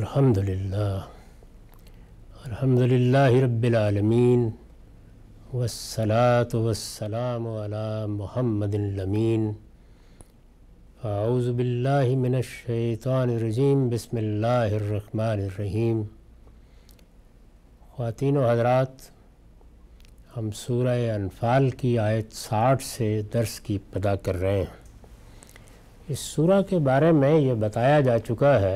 الحمد لله الحمد لله رب العالمين والصلاة والسلام على محمد الأمين أعوذ بالله من الشيطان الرجيم بسم الله الرحمن الرحيم ख़वान हजरात हम सूरह अनफाल की आयत साठ से दर्स की पदा कर रहे हैं इस सूरह के बारे में ये बताया जा चुका है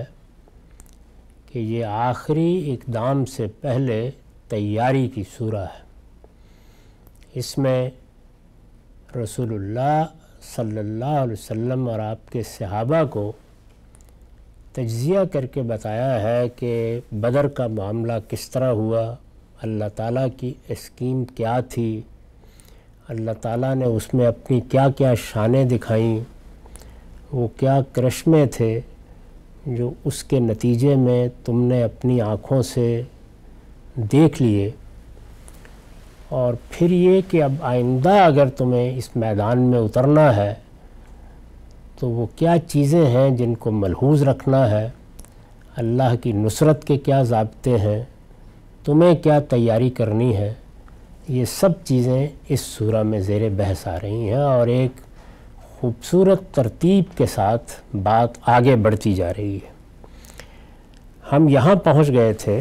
कि ये आखिरी इकदाम से पहले तैयारी की सूरह है इसमें रसूलुल्लाह सल्लल्लाहु अलैहि वसल्लम और आपके सहाबा को तजिया करके बताया है कि बदर का मामला किस तरह हुआ अल्लाह ताला की स्कीम क्या थी अल्लाह ताला ने उसमें अपनी क्या क्या शानें दिखाई वो क्या करश्मे थे जो उसके नतीजे में तुमने अपनी आँखों से देख लिए और फिर ये कि अब आइंदा अगर तुम्हें इस मैदान में उतरना है तो वो क्या चीज़ें हैं जिनको मलहूज रखना है अल्लाह की नुसरत के क्या जबते हैं तुम्हें क्या तैयारी करनी है ये सब चीज़ें इस सूरह में ज़ेर बहस आ रही हैं और एक खूबसूरत तरतीब के साथ बात आगे बढ़ती जा रही है हम यहाँ पहुँच गए थे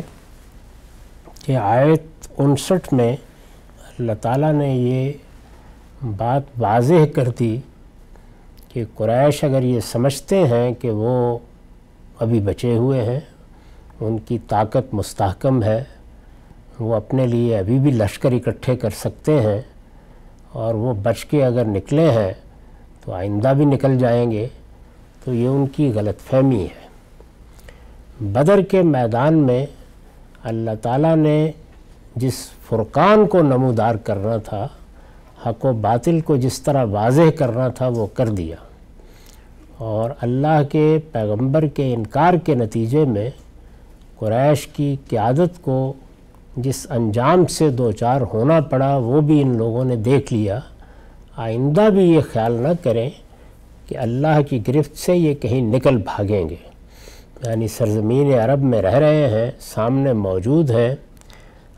कि आयत उनसठ में अल्लाह ताला ने ये बात वाज कर दी कि कुरैश अगर ये समझते हैं कि वो अभी बचे हुए हैं उनकी ताकत मुस्तकम है वो अपने लिए अभी भी लश्कर इकट्ठे कर सकते हैं और वो बच के अगर निकले हैं तो आइंदा भी निकल जाएंगे तो ये उनकी गलत फहमी है बदर के मैदान में अल्लाह ताला ने जिस फुरकान को नमोदार करना था हक व बातिल को जिस तरह वाजह करना था वो कर दिया और अल्लाह के पैगंबर के इनकार के नतीजे में कुरैश की क़्यादत को जिस अंजाम से दो चार होना पड़ा वो भी इन लोगों ने देख लिया आइंदा भी ये ख्याल ना करें कि अल्लाह की गिरफ्त से ये कहीं निकल भागेंगे यानी सरजमीन अरब में रह रहे हैं सामने मौजूद हैं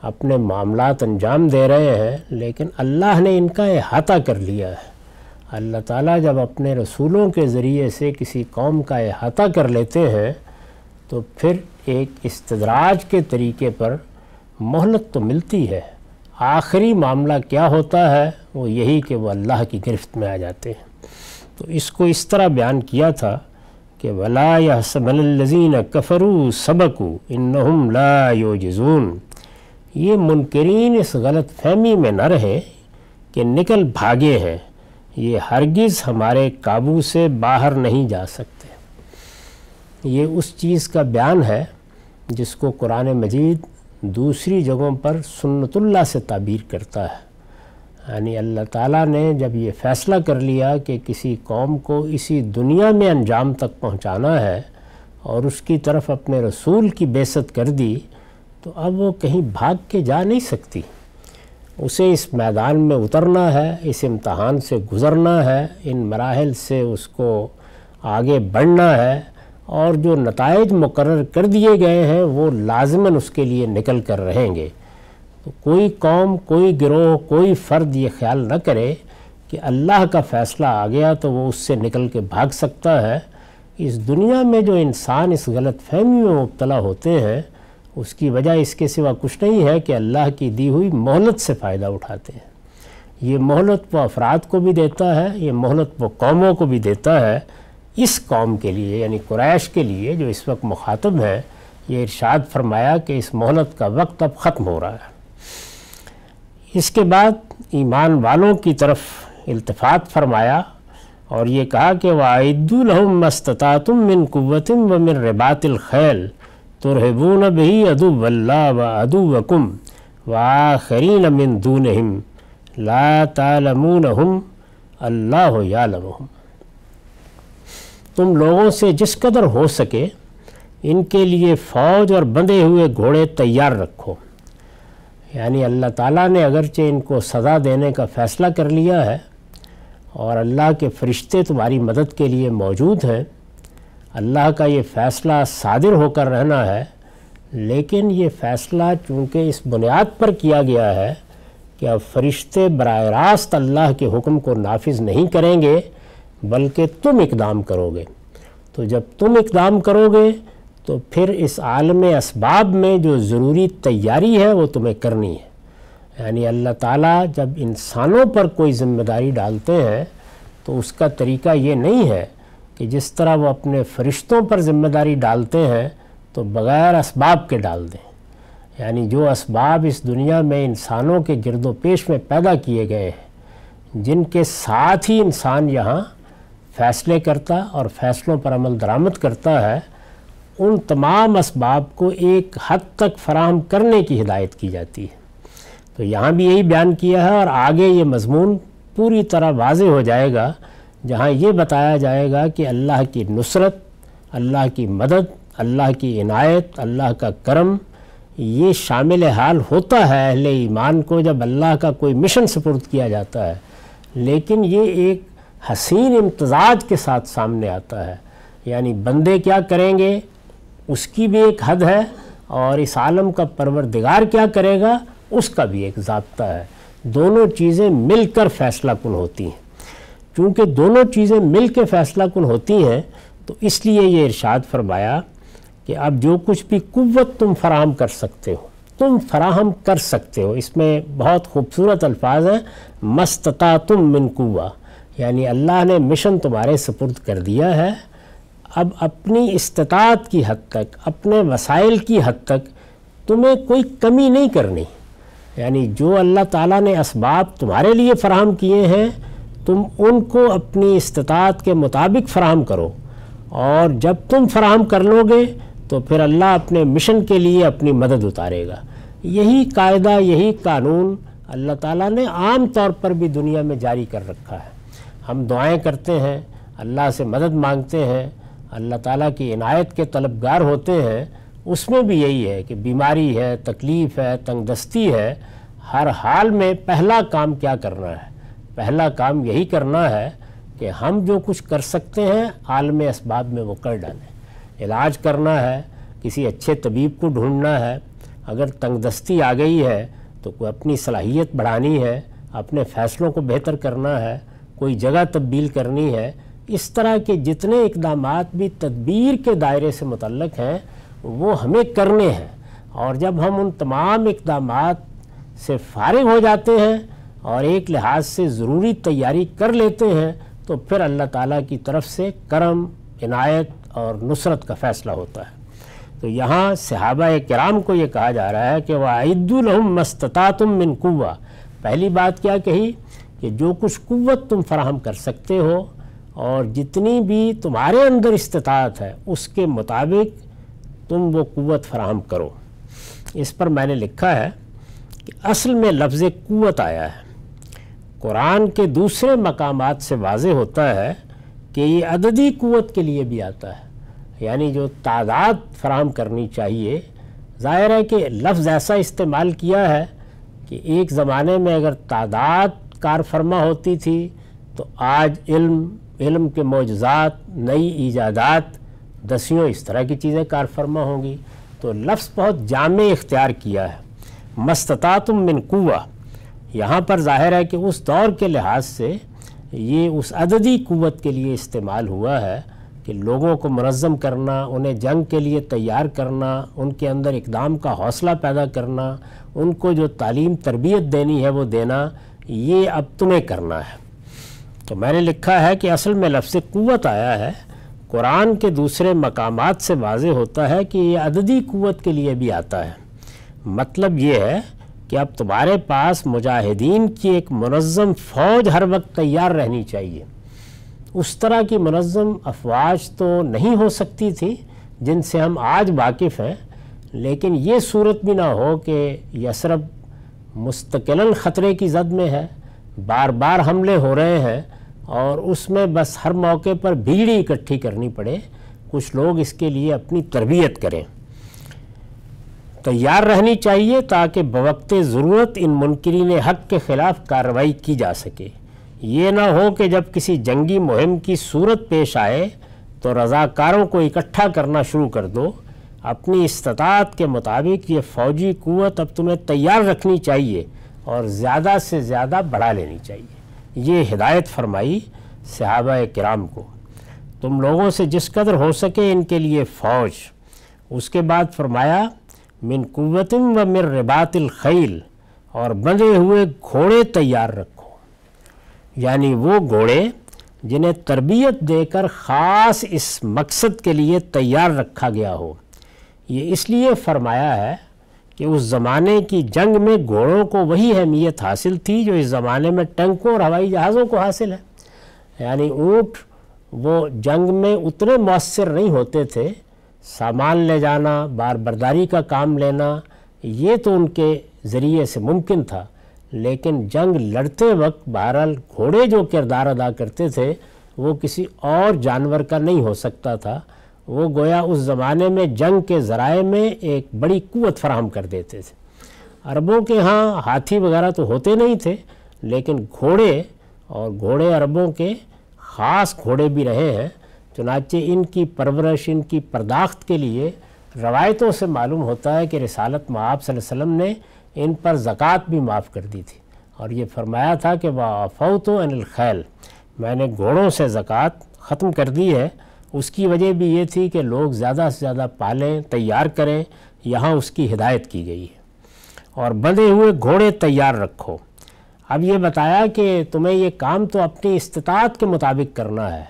अपने मामला अंजाम दे रहे हैं लेकिन अल्लाह ने इनका अहाता कर लिया है अल्लाह ताला जब अपने रसूलों के ज़रिए से किसी कौम का अहाता कर लेते हैं तो फिर एक इस्तराज के तरीके पर मोहलत तो मिलती है आखिरी मामला क्या होता है वो यही कि वह अल्लाह की गिरफ्त में आ जाते हैं तो इसको इस तरह बयान किया था कि वला यहसबलजीन कफरू सबक़ इन ला जज़ून ये मुनकरीन इस गलत फहमी में न रहे कि निकल भागे हैं ये हरगिज़ हमारे काबू से बाहर नहीं जा सकते ये उस चीज़ का बयान है जिसको कुरान मजीद दूसरी जगहों पर सुन्नतुल्ला से ताबीर करता है यानी अल्लाह ताला ने जब ये फ़ैसला कर लिया कि किसी कौम को इसी दुनिया में अंजाम तक पहुंचाना है और उसकी तरफ अपने रसूल की बेसत कर दी तो अब वो कहीं भाग के जा नहीं सकती उसे इस मैदान में उतरना है इस इम्तहान से गुज़रना है इन मराहल से उसको आगे बढ़ना है और जो नतज मुकर कर दिए गए हैं वो लाजमन उसके लिए निकल कर रहेंगे तो कोई कौम कोई गिरोह कोई फ़र्द ये ख्याल न करे कि अल्लाह का फ़ैसला आ गया तो वो उससे निकल के भाग सकता है इस दुनिया में जो इंसान इस गलत फहमी में मुबतला होते हैं उसकी वजह इसके सिवा कुछ नहीं है कि अल्लाह की दी हुई मोहलत से फ़ायदा उठाते हैं ये मोहलत वो अफराद को भी देता है ये मोहलत वो कौमों को भी देता है इस कौम के लिए यानी क्रैश के लिए जो इस वक्त मुखातब हैं ये इरशाद फरमाया कि इस मोहलत का वक्त अब ख़त्म हो रहा है इसके बाद ईमान वालों की तरफ इल्तफात फरमाया और ये कहा कि वाहिदुलहम मस्ततातुम मिन कुतम व मिन रबातल खैल तुरहबून बही अदु वल्ला व अदु वकुम वाखरीन मिन दून ला हम अल्लाह यालम तुम लोगों से जिस कदर हो सके इनके लिए फ़ौज और बंधे हुए घोड़े तैयार रखो यानी अल्लाह ताला ने अगरचे इनको सज़ा देने का फ़ैसला कर लिया है और अल्लाह के फ़रिश्ते तुम्हारी मदद के लिए मौजूद हैं अल्लाह का ये फ़ैसला सादिर होकर रहना है लेकिन ये फ़ैसला चूँकि इस बुनियाद पर किया गया है कि अब फरिश्ते बर रास्त अल्लाह के हुक्म को नाफिज नहीं करेंगे बल्कि तुम इकदाम करोगे तो जब तुम इकदाम करोगे तो फिर इस आलम इसबाब में जो ज़रूरी तैयारी है वो तुम्हें करनी है यानी अल्लाह ताला जब इंसानों पर कोई ज़िम्मेदारी डालते हैं तो उसका तरीका ये नहीं है कि जिस तरह वो अपने फरिश्तों पर ज़िम्मेदारी डालते हैं तो बग़ैर इसबाब के डाल दें यानी जो इसबाब इस दुनिया में इंसानों के गिरदोपेश में पैदा किए गए हैं जिनके साथ ही इंसान यहाँ फैसले करता और फैसलों पर अमल दरामद करता है उन तमाम इसबाब को एक हद तक फराहम करने की हिदायत की जाती है तो यहाँ भी यही बयान किया है और आगे ये मजमून पूरी तरह वाज हो जाएगा जहाँ ये बताया जाएगा कि अल्लाह की नुसरत अल्लाह की मदद अल्लाह की इनायत अल्लाह का करम ये शामिल हाल होता है अहल ईमान को जब अल्लाह का कोई मिशन सपोर्ट किया जाता है लेकिन ये एक हसीन इम्तजाज के साथ सामने आता है यानी बंदे क्या करेंगे उसकी भी एक हद है और इस आलम का परवरदिगार क्या करेगा उसका भी एक जबता है दोनों चीज़ें मिलकर फैसला कुन होती हैं चूँकि दोनों चीज़ें मिल के फैसला कुन होती हैं तो इसलिए ये इरशाद फरमाया कि अब जो कुछ भी कुत तुम फराहम कर सकते हो तुम फराहम कर सकते हो इसमें बहुत खूबसूरत अल्फाज हैं मस्तता तुम मिनकुआ यानी अल्लाह ने मिशन तुम्हारे सपुर्द कर दिया है अब अपनी इस्तात की हद तक अपने वसाइल की हद तक तुम्हें कोई कमी नहीं करनी यानी जो अल्लाह ताला ने इसबाब तुम्हारे लिए फ़राहम किए हैं तुम उनको अपनी इस्तात के मुताबिक फ़राहम करो और जब तुम फ़राहम कर लोगे तो फिर अल्लाह अपने मिशन के लिए अपनी मदद उतारेगा यही कायदा यही कानून अल्लाह ताला ने आम तौर पर भी दुनिया में जारी कर रखा है हम दुआएं करते हैं अल्लाह से मदद मांगते हैं अल्लाह ताला की इनायत के तलबगार होते हैं उसमें भी यही है कि बीमारी है तकलीफ़ है तंगदस्ती है हर हाल में पहला काम क्या करना है पहला काम यही करना है कि हम जो कुछ कर सकते हैं आलम इसबाब में वो कर डालें इलाज करना है किसी अच्छे तबीब को ढूंढना है अगर तंगदस्ती आ गई है तो कोई अपनी सलाहियत बढ़ानी है अपने फ़ैसलों को बेहतर करना है कोई जगह तब्दील करनी है इस तरह के जितने इकदाम भी तदबीर के दायरे से मतलब हैं वो हमें करने हैं और जब हम उन तमाम इकदाम से फारिग हो जाते हैं और एक लिहाज से ज़रूरी तैयारी कर लेते हैं तो फिर अल्लाह ताला की तरफ से करम इनायत और नुसरत का फ़ैसला होता है तो यहाँ सहाबा कराम को ये कहा जा रहा है कि वाहिदुलहम मस्तता तुम मिनकुआ पहली बात क्या कही कि जो कुछ कुत तुम फराहम कर सकते हो और जितनी भी तुम्हारे अंदर इस्तात है उसके मुताबिक तुम वो कुत फराहम करो इस पर मैंने लिखा है कि असल में लफ्ज़ कुत आया है कुरान के दूसरे मकाम से वाज होता है कि ये अददी कुत के लिए भी आता है यानी जो तादाद फराहम करनी चाहिए ज़ाहिर है कि लफ्ज़ ऐसा इस्तेमाल किया है कि एक ज़माने में अगर तादाद कार फरमा होती थी तो आज इल्म इल्म के मौजात नई ईजादात दसियों इस तरह की चीज़ें कार फरमा होंगी तो लफ्ज़ बहुत जाम इख्तियार किया है मस्ततातुम मिन कुआ यहाँ पर जाहिर है कि उस दौर के लिहाज से ये उस अददी कुत के लिए इस्तेमाल हुआ है कि लोगों को मनज़म करना उन्हें जंग के लिए तैयार करना उनके अंदर इकदाम का हौसला पैदा करना उनको जो तालीम तरबियत देनी है वो देना ये अब तुम्हें करना है तो मैंने लिखा है कि असल में लफ्ज़ क़वत आया है कुरान के दूसरे मकामात से वाज होता है कि ये अददी क़वत के लिए भी आता है मतलब ये है कि अब तुम्हारे पास मुजाहिदीन की एक मनज़म फ़ौज हर वक्त तैयार रहनी चाहिए उस तरह की मनज़म अफवाज तो नहीं हो सकती थी जिनसे हम आज वाकिफ़ हैं लेकिन ये सूरत भी ना हो कि यसरब मुस्तकिल ख़तरे की जद में है बार बार हमले हो रहे हैं और उसमें बस हर मौके पर भीड़ इकट्ठी करनी पड़े कुछ लोग इसके लिए अपनी तरबियत करें तैयार तो रहनी चाहिए ताकि बवक्त ज़रूरत इन मुनकरीन हक के ख़िलाफ़ कार्रवाई की जा सके ये ना हो कि जब किसी जंगी मुहिम की सूरत पेश आए तो रज़ाकारों को इकट्ठा करना शुरू कर दो अपनी इस्तात के मुताबिक ये फ़ौजी क़वत अब तुम्हें तैयार रखनी चाहिए और ज़्यादा से ज़्यादा बढ़ा लेनी चाहिए ये हिदायत फरमाई सहाबा कराम को तुम लोगों से जिस कदर हो सके इनके लिए फ़ौज उसके बाद फरमाया मिन कुतिन व मिन रबातिल खैल और बंधे हुए घोड़े तैयार रखो यानी वो घोड़े जिन्हें तरबियत देकर ख़ास इस मकसद के लिए तैयार रखा गया हो ये इसलिए फरमाया है कि उस ज़माने की जंग में घोड़ों को वही अहमियत हासिल थी जो इस ज़माने में टैंकों और हवाई जहाज़ों को हासिल है यानी ऊँट वो जंग में उतने मौसर नहीं होते थे सामान ले जाना बार बर्दारी का काम लेना ये तो उनके ज़रिए से मुमकिन था लेकिन जंग लड़ते वक्त बहरहाल घोड़े जो किरदार अदा करते थे वो किसी और जानवर का नहीं हो सकता था वो गोया उस ज़माने में जंग के ज़राए में एक बड़ी कुत फराहम कर देते थे अरबों के यहाँ हाथी वगैरह तो होते नहीं थे लेकिन घोड़े और घोड़े अरबों के ख़ास घोड़े भी रहे हैं चुनाचे इनकी परवरश इनकी परदाख्त के लिए रवायतों से मालूम होता है कि रसालत महाब वसल्लम ने इन पर ज़क़़त भी माफ़ कर दी थी और ये फरमाया था कि वाफ़ौत अनिल खैल मैंने घोड़ों से ज़क़़त ख़त्म कर दी है उसकी वजह भी ये थी कि लोग ज़्यादा से ज़्यादा पालें तैयार करें यहाँ उसकी हिदायत की गई है और बंधे हुए घोड़े तैयार रखो अब ये बताया कि तुम्हें ये काम तो अपनी इस्तात के मुताबिक करना है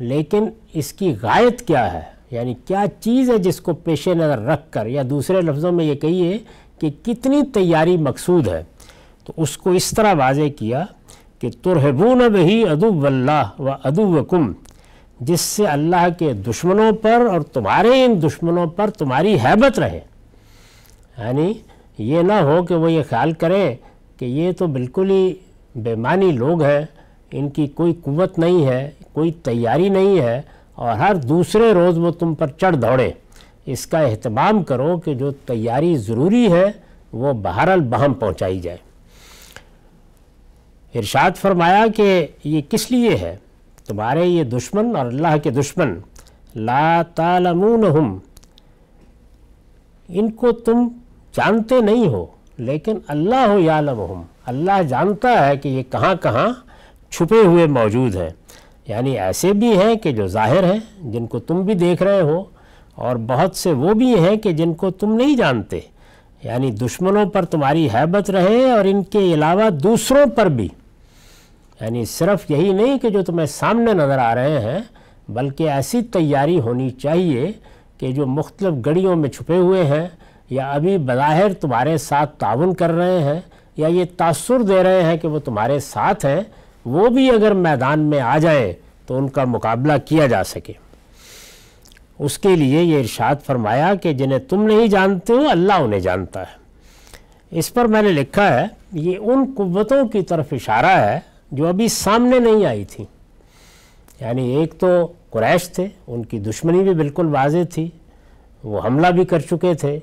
लेकिन इसकी गायत क्या है यानी क्या चीज़ है जिसको पेश नज़र रख कर या दूसरे लफ्ज़ों में ये कहिए कि कितनी तैयारी मकसूद है तो उसको इस तरह वाज़ किया कि तुरहबून बही वल्ला व अदुवकुम जिससे अल्लाह के दुश्मनों पर और तुम्हारे इन दुश्मनों पर तुम्हारी हैबत रहे यानी ये ना हो कि वो ये ख्याल करें कि ये तो बिल्कुल ही बेमानी लोग हैं इनकी कोई कुवत नहीं है कोई तैयारी नहीं है और हर दूसरे रोज़ वो तुम पर चढ़ दौड़े इसका अहतमाम करो कि जो तैयारी ज़रूरी है वो बहरल बहम पहुँचाई जाए इरशाद फरमाया कि ये किस लिए है तुम्हारे ये दुश्मन और अल्लाह के दुश्मन ला तालमून हम इनको तुम जानते नहीं हो लेकिन अल्लाह हो यालम अल्लाह जानता है कि ये कहाँ कहाँ छुपे हुए मौजूद हैं यानी ऐसे भी हैं कि जो जाहिर हैं जिनको तुम भी देख रहे हो और बहुत से वो भी हैं कि जिनको तुम नहीं जानते यानी दुश्मनों पर तुम्हारी हैबत रहे और इनके अलावा दूसरों पर भी यानी सिर्फ यही नहीं कि जो तुम्हें सामने नज़र आ रहे हैं बल्कि ऐसी तैयारी होनी चाहिए कि जो मुख्तलिफ गड़ियों में छुपे हुए हैं या अभी बज़ाहिर तुम्हारे साथ ताउन कर रहे हैं या ये तासुर दे रहे हैं कि वो तुम्हारे साथ हैं वो भी अगर मैदान में आ जाए तो उनका मुकाबला किया जा सके उसके लिए ये इरशाद फरमाया कि जिन्हें तुम नहीं जानते हो अल्लाह उन्हें जानता है इस पर मैंने लिखा है ये उन कुतों की तरफ इशारा है जो अभी सामने नहीं आई थी यानी एक तो क्रैश थे उनकी दुश्मनी भी बिल्कुल वाज थी वो हमला भी कर चुके थे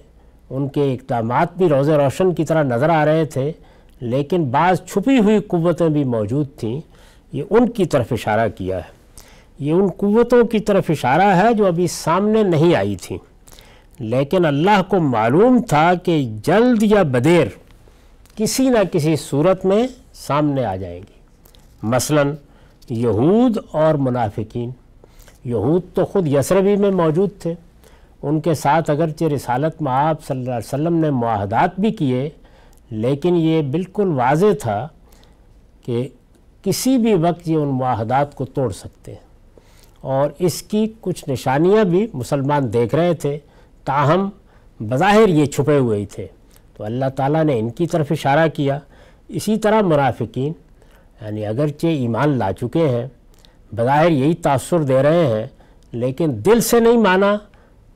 उनके इकदाम भी रोज़ रोशन की तरह नज़र आ रहे थे लेकिन बाज़ छुपी हुई कुतें भी मौजूद थीं ये उनकी तरफ इशारा किया है ये उन कुतों की तरफ इशारा है जो अभी सामने नहीं आई थी लेकिन अल्लाह को मालूम था कि जल्द या बदेर किसी न किसी सूरत में सामने आ जाएंगी मसलन यहूद और मुनाफिकीन यहूद तो ख़ुद यसरबी में मौजूद थे उनके साथ अगरचे रिसालत में आप सल्ला ने माहदात भी किए लेकिन ये बिल्कुल वाज था कि किसी भी वक्त ये उन माहदात को तोड़ सकते हैं और इसकी कुछ निशानियाँ भी मुसलमान देख रहे थे ताहम बज़ाहिर ये छुपे हुए ही थे तो अल्लाह ताला ने इनकी तरफ इशारा किया इसी तरह मुनाफिकीन यानी अगरचे ईमान ला चुके हैं बज़ाहिर यही तासर दे रहे हैं लेकिन दिल से नहीं माना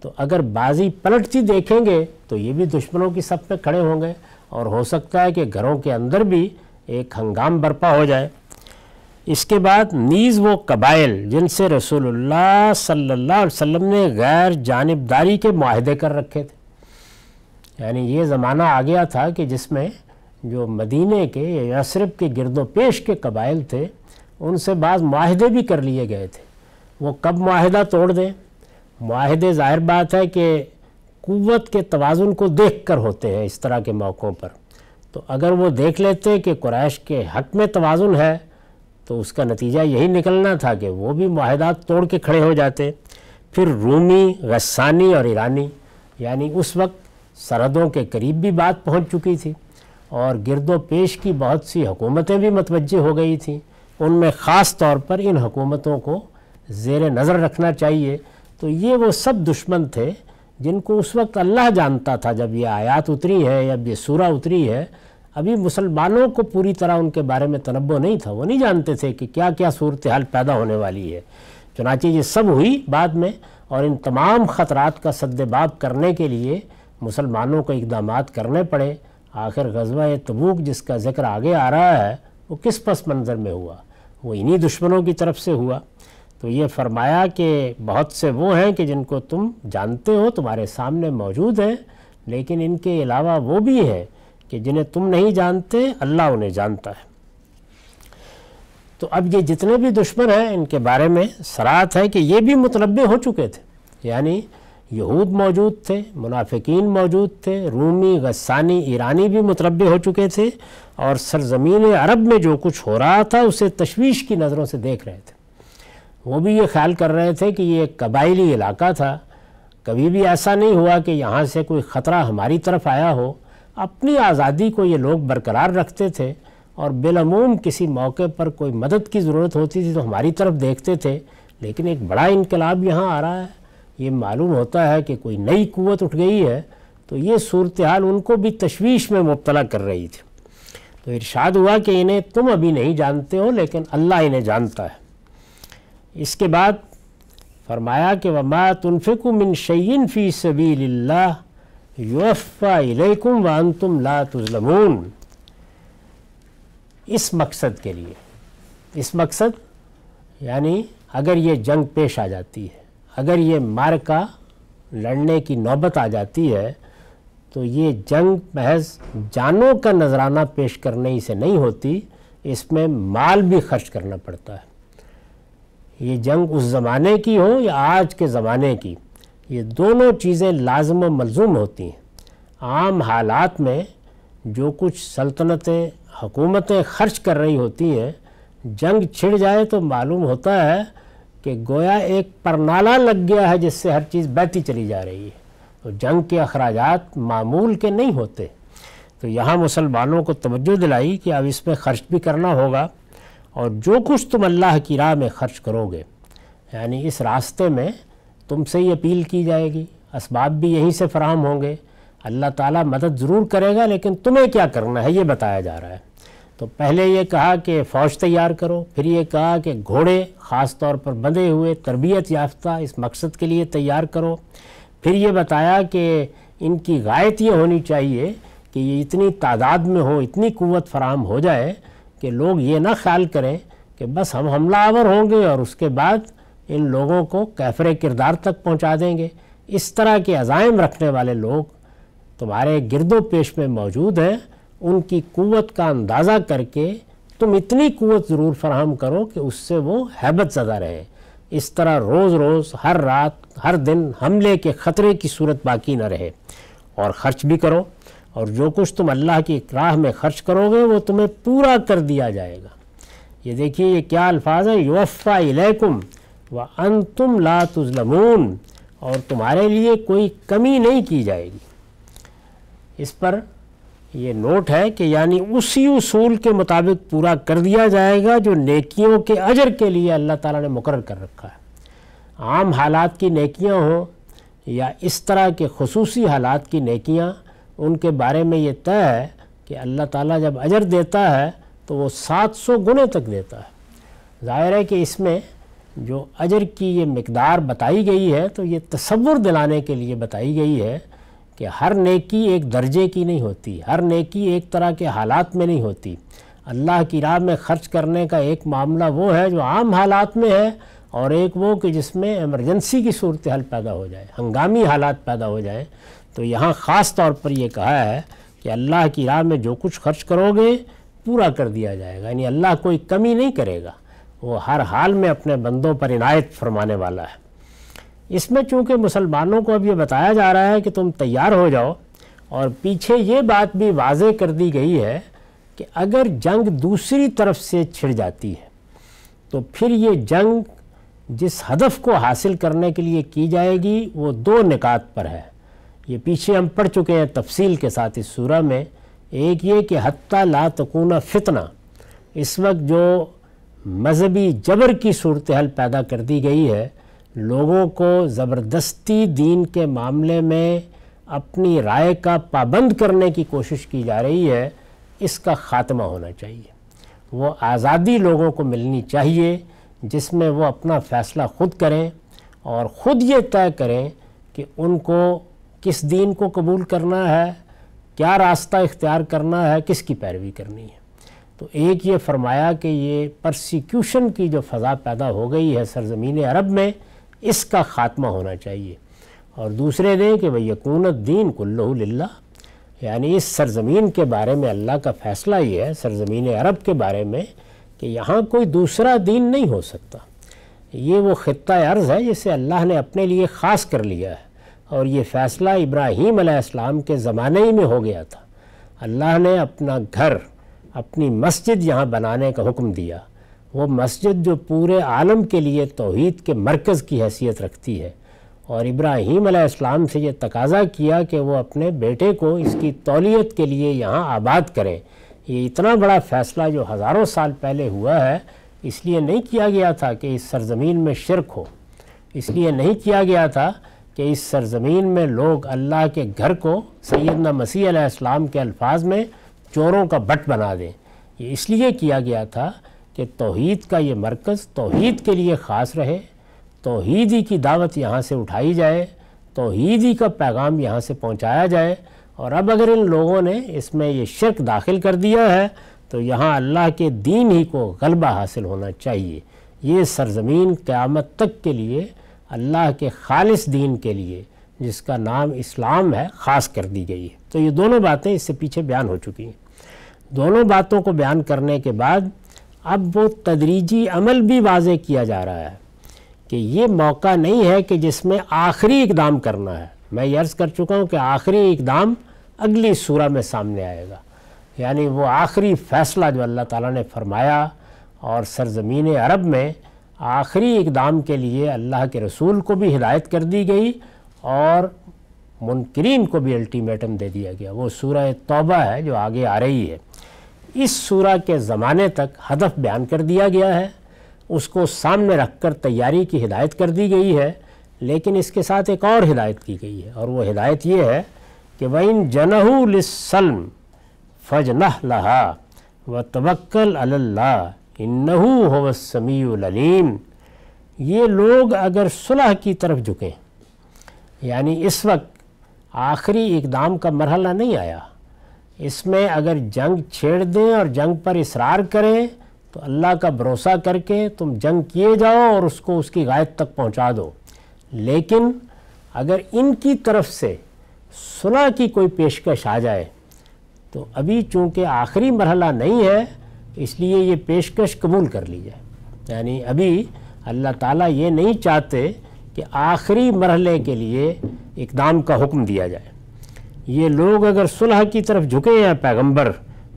तो अगर बाजी पलटती देखेंगे तो ये भी दुश्मनों की सब में खड़े होंगे और हो सकता है कि घरों के अंदर भी एक हंगाम बरपा हो जाए इसके बाद नीज़ वो कबाइल जिनसे रसूलुल्लाह सल्लल्लाहु अलैहि वसल्लम ने गैर जानबदारी के माहदे कर रखे थे यानी ये ज़माना आ गया था कि जिसमें जो मदीने के या यसरब के गिरदो पेश के कबाइल थे उनसे बाद माहदे भी कर लिए गए थे वो कब माहदा तोड़ दें माहदे ज़ाहिर बात है कि क़वत के तोज़ुन को देख कर होते हैं इस तरह के मौक़ों पर तो अगर वो देख लेते कि क्रैश के हक में तोज़ुन है तो उसका नतीजा यही निकलना था कि वो भी माहिदा तोड़ के खड़े हो जाते फिर रूमी गस्सानी और ईरानी यानी उस वक्त सरहदों के करीब भी बात पहुँच चुकी थी और गिरदो पेश की बहुत सी हुकूमतें भी मतवजह हो गई थी उनमें ख़ास तौर पर इन हुकूमतों को जेर नज़र रखना चाहिए तो ये वो सब दुश्मन थे जिनको उस वक्त अल्लाह जानता था जब ये आयात उतरी है या ये सूरा उतरी है अभी मुसलमानों को पूरी तरह उनके बारे में तनबो नहीं था वो नहीं जानते थे कि क्या क्या सूरत हाल पैदा होने वाली है चुनाचे ये सब हुई बाद में और इन तमाम ख़तरात का सद्देबाब करने के लिए मुसलमानों को इकदाम करने पड़े आखिर गजवा तबूक जिसका जिक्र आगे आ रहा है वो किस पस मंज़र में हुआ वो इन्हीं दुश्मनों की तरफ से हुआ तो ये फरमाया कि बहुत से वो हैं कि जिनको तुम जानते हो तुम्हारे सामने मौजूद हैं लेकिन इनके अलावा वो भी हैं कि जिन्हें तुम नहीं जानते अल्लाह उन्हें जानता है तो अब ये जितने भी दुश्मन हैं इनके बारे में सरात है कि ये भी मुतनबे हो चुके थे यानी यहूद मौजूद थे मुनाफिकीन मौजूद थे रूमी गस्सानी ईरानी भी मतलब हो चुके थे और सरजमीन अरब में जो कुछ हो रहा था उसे तशवीश की नज़रों से देख रहे थे वो भी ये ख्याल कर रहे थे कि ये एक कबायली इलाका था कभी भी ऐसा नहीं हुआ कि यहाँ से कोई ख़तरा हमारी तरफ आया हो अपनी आज़ादी को ये लोग बरकरार रखते थे और बेलमूम किसी मौके पर कोई मदद की ज़रूरत होती थी तो हमारी तरफ देखते थे लेकिन एक बड़ा इनकलाब यहाँ आ रहा है ये मालूम होता है कि कोई नई कुवत उठ गई है तो ये सूरत हाल उनको भी तशवीश में मुबतला कर रही थी तो इरशाद हुआ कि इन्हें तुम अभी नहीं जानते हो लेकिन अल्लाह इन्हें जानता है इसके बाद फरमाया कि वमा तुनफ़िकु मिन शैन फ़ी सबीलिल्लाह युफ़ा इलकुम वन तुम ला तुज़लमून इस मकसद के लिए इस मकसद यानी अगर ये जंग पेश आ जाती है अगर ये मार का लड़ने की नौबत आ जाती है तो ये जंग महज जानों का नजराना पेश करने से नहीं होती इसमें माल भी खर्च करना पड़ता है ये जंग उस ज़माने की हो या आज के ज़माने की ये दोनों चीज़ें लाजम मलजूम होती हैं आम हालात में जो कुछ सल्तनतें हुकूमतें खर्च कर रही होती हैं जंग छिड़ जाए तो मालूम होता है कि गोया एक परनाला लग गया है जिससे हर चीज़ बहती चली जा रही है तो जंग के अखराज मामूल के नहीं होते तो यहाँ मुसलमानों को तवज्जो दिलाई कि अब इसमें ख़र्च भी करना होगा और जो कुछ तुम अल्लाह की राह में ख़र्च करोगे यानी इस रास्ते में तुमसे ही अपील की जाएगी इसबाब भी यहीं से फराहम होंगे अल्लाह ताला मदद ज़रूर करेगा लेकिन तुम्हें क्या करना है ये बताया जा रहा है तो पहले ये कहा कि फ़ौज तैयार करो फिर ये कहा कि घोड़े ख़ास तौर पर बंधे हुए तरबियत याफ्ता इस मकसद के लिए तैयार करो फिर ये बताया कि इनकी गायत ये होनी चाहिए कि ये इतनी तादाद में हो इतनी कुत फराम हो जाए कि लोग ये ना ख्याल करें कि बस हम हमला आवर होंगे और उसके बाद इन लोगों को कैफरे किरदार तक पहुंचा देंगे इस तरह के अज़ाइम रखने वाले लोग तुम्हारे गिरदो पेश में मौजूद हैं उनकी क़वत का अंदाज़ा करके तुम इतनी क़वत ज़रूर फराहम करो कि उससे वो हैबत ज़्यादा रहे इस तरह रोज़ रोज़ हर रात हर दिन हमले के ख़तरे की सूरत बाकी न रहे और ख़र्च भी करो और जो कुछ तुम अल्लाह की राह में ख़र्च करोगे वो तुम्हें पूरा कर दिया जाएगा ये देखिए ये क्या अल्फाज है युफ़ा इलेकुम व अन तुम ला तुज़लमून और तुम्हारे लिए कोई कमी नहीं की जाएगी इस पर ये नोट है कि यानी उसी उसूल के मुताबिक पूरा कर दिया जाएगा जो नेकियों के अजर के लिए अल्लाह ताला ने मुकर कर रखा है आम हालात की नेकियां हों या इस तरह के खसूसी हालात की नेकियां उनके बारे में ये तय है कि अल्लाह ताला जब अजर देता है तो वो 700 गुने तक देता है ज़ाहिर है कि इसमें जो अजर की ये मकदार बताई गई है तो ये तस्वुर दिलाने के लिए बताई गई है कि हर नेकी एक दर्जे की नहीं होती हर नेकी एक तरह के हालात में नहीं होती अल्लाह की राह में खर्च करने का एक मामला वो है जो आम हालात में है और एक वो कि जिसमें एमरजेंसी की सूरत हाल पैदा हो जाए हंगामी हालात पैदा हो जाए तो यहाँ ख़ास तौर पर यह कहा है कि अल्लाह की राह में जो कुछ खर्च करोगे पूरा कर दिया जाएगा यानी अल्लाह कोई कमी नहीं करेगा वो हर हाल में अपने बंदों पर इनायत फरमाने वाला है इसमें चूंकि मुसलमानों को अब ये बताया जा रहा है कि तुम तैयार हो जाओ और पीछे ये बात भी वाज कर दी गई है कि अगर जंग दूसरी तरफ से छिड़ जाती है तो फिर ये जंग जिस हदफ को हासिल करने के लिए की जाएगी वो दो निकात पर है ये पीछे हम पढ़ चुके हैं तफसील के साथ इस सूरह में एक ये कि हती ला तकूना फितना इस वक्त जो मजहबी जबर की सूरत पैदा कर दी गई है लोगों को ज़बरदस्ती दीन के मामले में अपनी राय का पाबंद करने की कोशिश की जा रही है इसका ख़ात्मा होना चाहिए वो आज़ादी लोगों को मिलनी चाहिए जिसमें वो अपना फ़ैसला ख़ुद करें और ख़ुद ये तय करें कि उनको किस दीन को कबूल करना है क्या रास्ता इख्तियार करना है किसकी पैरवी करनी है तो एक ये फरमाया कि ये प्रोसिक्यूशन की जो फ़ज़ा पैदा हो गई है सरजमीन अरब में इसका ख़ात्मा होना चाहिए और दूसरे ने कि भाई यकून दीन कुल्ला यानी इस सरजमीन के बारे में अल्लाह का फ़ैसला ये है सरजमीन अरब के बारे में कि यहाँ कोई दूसरा दीन नहीं हो सकता ये वो ख़त्ता अर्ज़ है जिसे अल्लाह ने अपने लिए ख़ास कर लिया है और ये फ़ैसला इब्राहीम आलाम के ज़माने ही में हो गया था अल्लाह ने अपना घर अपनी मस्जिद यहाँ बनाने का हुक्म दिया वो मस्जिद जो पूरे आलम के लिए तोहद के मरकज़ की हैसियत रखती है और इब्राहीम अलैहिस्सलाम से ये तकाजा किया कि वो अपने बेटे को इसकी तौलीत के लिए यहाँ आबाद करें ये इतना बड़ा फ़ैसला जो हज़ारों साल पहले हुआ है इसलिए नहीं किया गया था कि इस सरजमीन में शिरक हो इसलिए नहीं किया गया था कि इस सरजमीन में लोग अल्लाह के घर को सैदना मसीह इस्लाम के अल्फाज में चोरों का बट बना दें ये इसलिए किया गया था कि तोहहीद का ये मरकज़ तोहहीद के लिए ख़ास रहे तोहहीदी की दावत यहाँ से उठाई जाए तोहहीदी का पैगाम यहाँ से पहुँचाया जाए और अब अगर इन लोगों ने इसमें ये शर्क दाखिल कर दिया है तो यहाँ अल्लाह के दीन ही को गलबा हासिल होना चाहिए ये सरजमीन क़्यामत तक के लिए अल्लाह के खालिस दीन के लिए जिसका नाम इस्लाम है ख़ास कर दी गई है तो ये दोनों बातें इससे पीछे बयान हो चुकी हैं दोनों बातों को बयान करने के बाद अब वो तदरीजी अमल भी वाज किया जा रहा है कि ये मौका नहीं है कि जिसमें आखिरी इकदाम करना है मैं यर्ज़ कर चुका हूँ कि आखिरी इकदाम अगली सूरह में सामने आएगा यानी वो आखिरी फ़ैसला जो अल्लाह ताला ने फरमाया और सरजमीन अरब में आखिरी इकदाम के लिए अल्लाह के रसूल को भी हिदायत कर दी गई और मुनकरीन को भी अल्टीमेटम दे दिया गया वो सूर तौबा है जो आगे आ रही है इस सूरा के ज़माने तक हदफ बयान कर दिया गया है उसको सामने रखकर तैयारी की हिदायत कर दी गई है लेकिन इसके साथ एक और हिदायत की गई है और वो हिदायत ये है कि वन जनहू लसलम फजनह लहा व तवक्ल अल्लाह इन्नहू होवसमीम ये लोग अगर सुलह की तरफ झुकें यानी इस वक्त आखिरी इकदाम का मरहला नहीं आया इसमें अगर जंग छेड़ दें और जंग पर इसरार करें तो अल्लाह का भरोसा करके तुम जंग किए जाओ और उसको उसकी गायत तक पहुंचा दो लेकिन अगर इनकी तरफ से सुलह की कोई पेशकश आ जाए तो अभी चूँकि आखिरी मरहला नहीं है इसलिए ये पेशकश कबूल कर ली जाए यानी अभी अल्लाह ताला ये नहीं चाहते कि आखिरी मरहले के लिए इकदाम का हुक्म दिया जाए ये लोग अगर सुलह की तरफ झुके हैं पैगंबर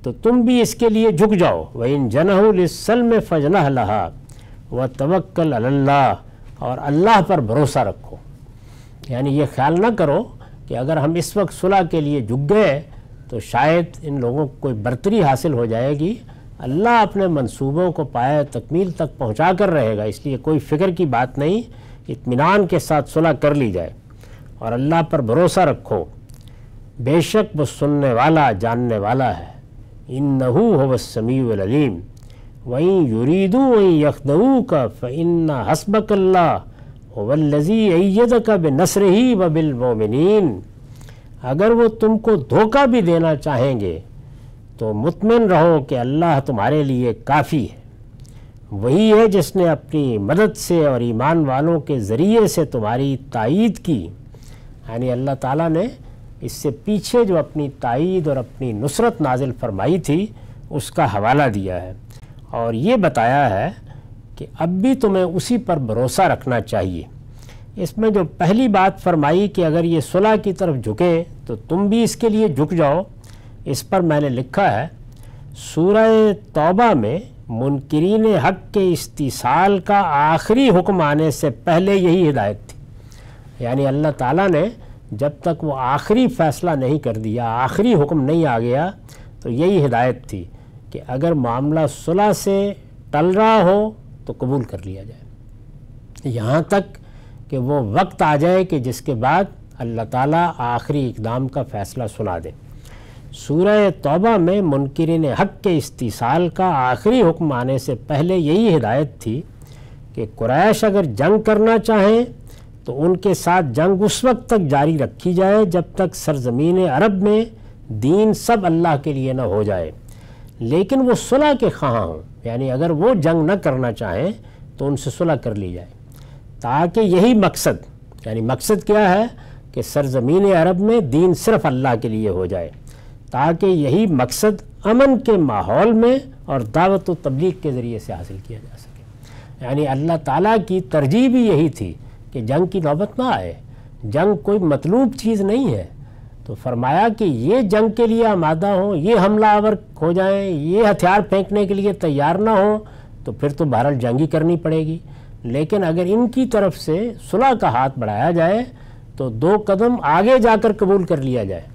तो तुम भी इसके लिए झुक जाओ व इन जनहुलसल में फजना लहा व तवक्ल अल्लाह और अल्लाह पर भरोसा रखो यानी ये ख्याल ना करो कि अगर हम इस वक्त सुलह के लिए झुक गए तो शायद इन लोगों को कोई बर्तरी हासिल हो जाएगी अल्लाह अपने मंसूबों को पाए तकमील तक पहुँचा कर रहेगा इसलिए कोई फ़िक्र की बात नहीं इतमान के साथ सुलह कर ली जाए और अल्लाह पर भरोसा रखो बेशक वो सुनने वाला जानने वाला है इन नहू हवसमीम वहीं युरीदू वहीं यखदऊ का फ़िन हसबकल्ला वल्लजी अयद का नसर ही वबिलमोमिन अगर वो तुमको धोखा भी देना चाहेंगे तो मुतमिन रहो कि अल्लाह तुम्हारे लिए काफ़ी है वही है जिसने अपनी मदद से और ईमान वालों के ज़रिए से तुम्हारी तइद की यानी अल्लाह ताला ने इससे पीछे जो अपनी तइद और अपनी नुसरत नाजिल फरमाई थी उसका हवाला दिया है और ये बताया है कि अब भी तुम्हें उसी पर भरोसा रखना चाहिए इसमें जो पहली बात फरमाई कि अगर ये सुलह की तरफ झुके तो तुम भी इसके लिए झुक जाओ इस पर मैंने लिखा है सूरह तौबा में मुनकरीन हक के इस्तीसाल का आखिरी हुक्म आने से पहले यही हिदायत थी यानी अल्लाह ताला ने जब तक वो आखिरी फ़ैसला नहीं कर दिया आखिरी हुक्म नहीं आ गया तो यही हिदायत थी कि अगर मामला सुलह से टल रहा हो तो कबूल कर लिया जाए यहाँ तक कि वो वक्त आ जाए कि जिसके बाद अल्लाह ताला आखिरी इकदाम का फ़ैसला सुना दे सूरह तौबा में मुनकरन हक़ के इस्तीसाल का आखिरी हुक्म आने से पहले यही हिदायत थी कि कुरैश अगर जंग करना चाहें तो उनके साथ जंग उस वक्त तक जारी रखी जाए जब तक सरजमीन अरब में दीन सब अल्लाह के लिए न हो जाए लेकिन वो सुलह के खां हों यानी अगर वो जंग न करना चाहें तो उनसे सुलह कर ली जाए ताकि यही मकसद यानी मकसद क्या है कि सरजमीन अरब में दीन सिर्फ अल्लाह के लिए हो जाए ताकि यही मकसद अमन के माहौल में और दावत व तबलीग के ज़रिए से हासिल किया जा सके यानी अल्लाह ताला की तरजीह भी यही थी कि जंग की नौबत ना आए जंग कोई मतलूब चीज़ नहीं है तो फरमाया कि ये जंग के लिए आमादा हो ये हमलावर हो जाएं ये हथियार फेंकने के लिए तैयार ना हो तो फिर तो बहरहाल जंग ही करनी पड़ेगी लेकिन अगर इनकी तरफ से सुलह का हाथ बढ़ाया जाए तो दो कदम आगे जाकर कबूल कर लिया जाए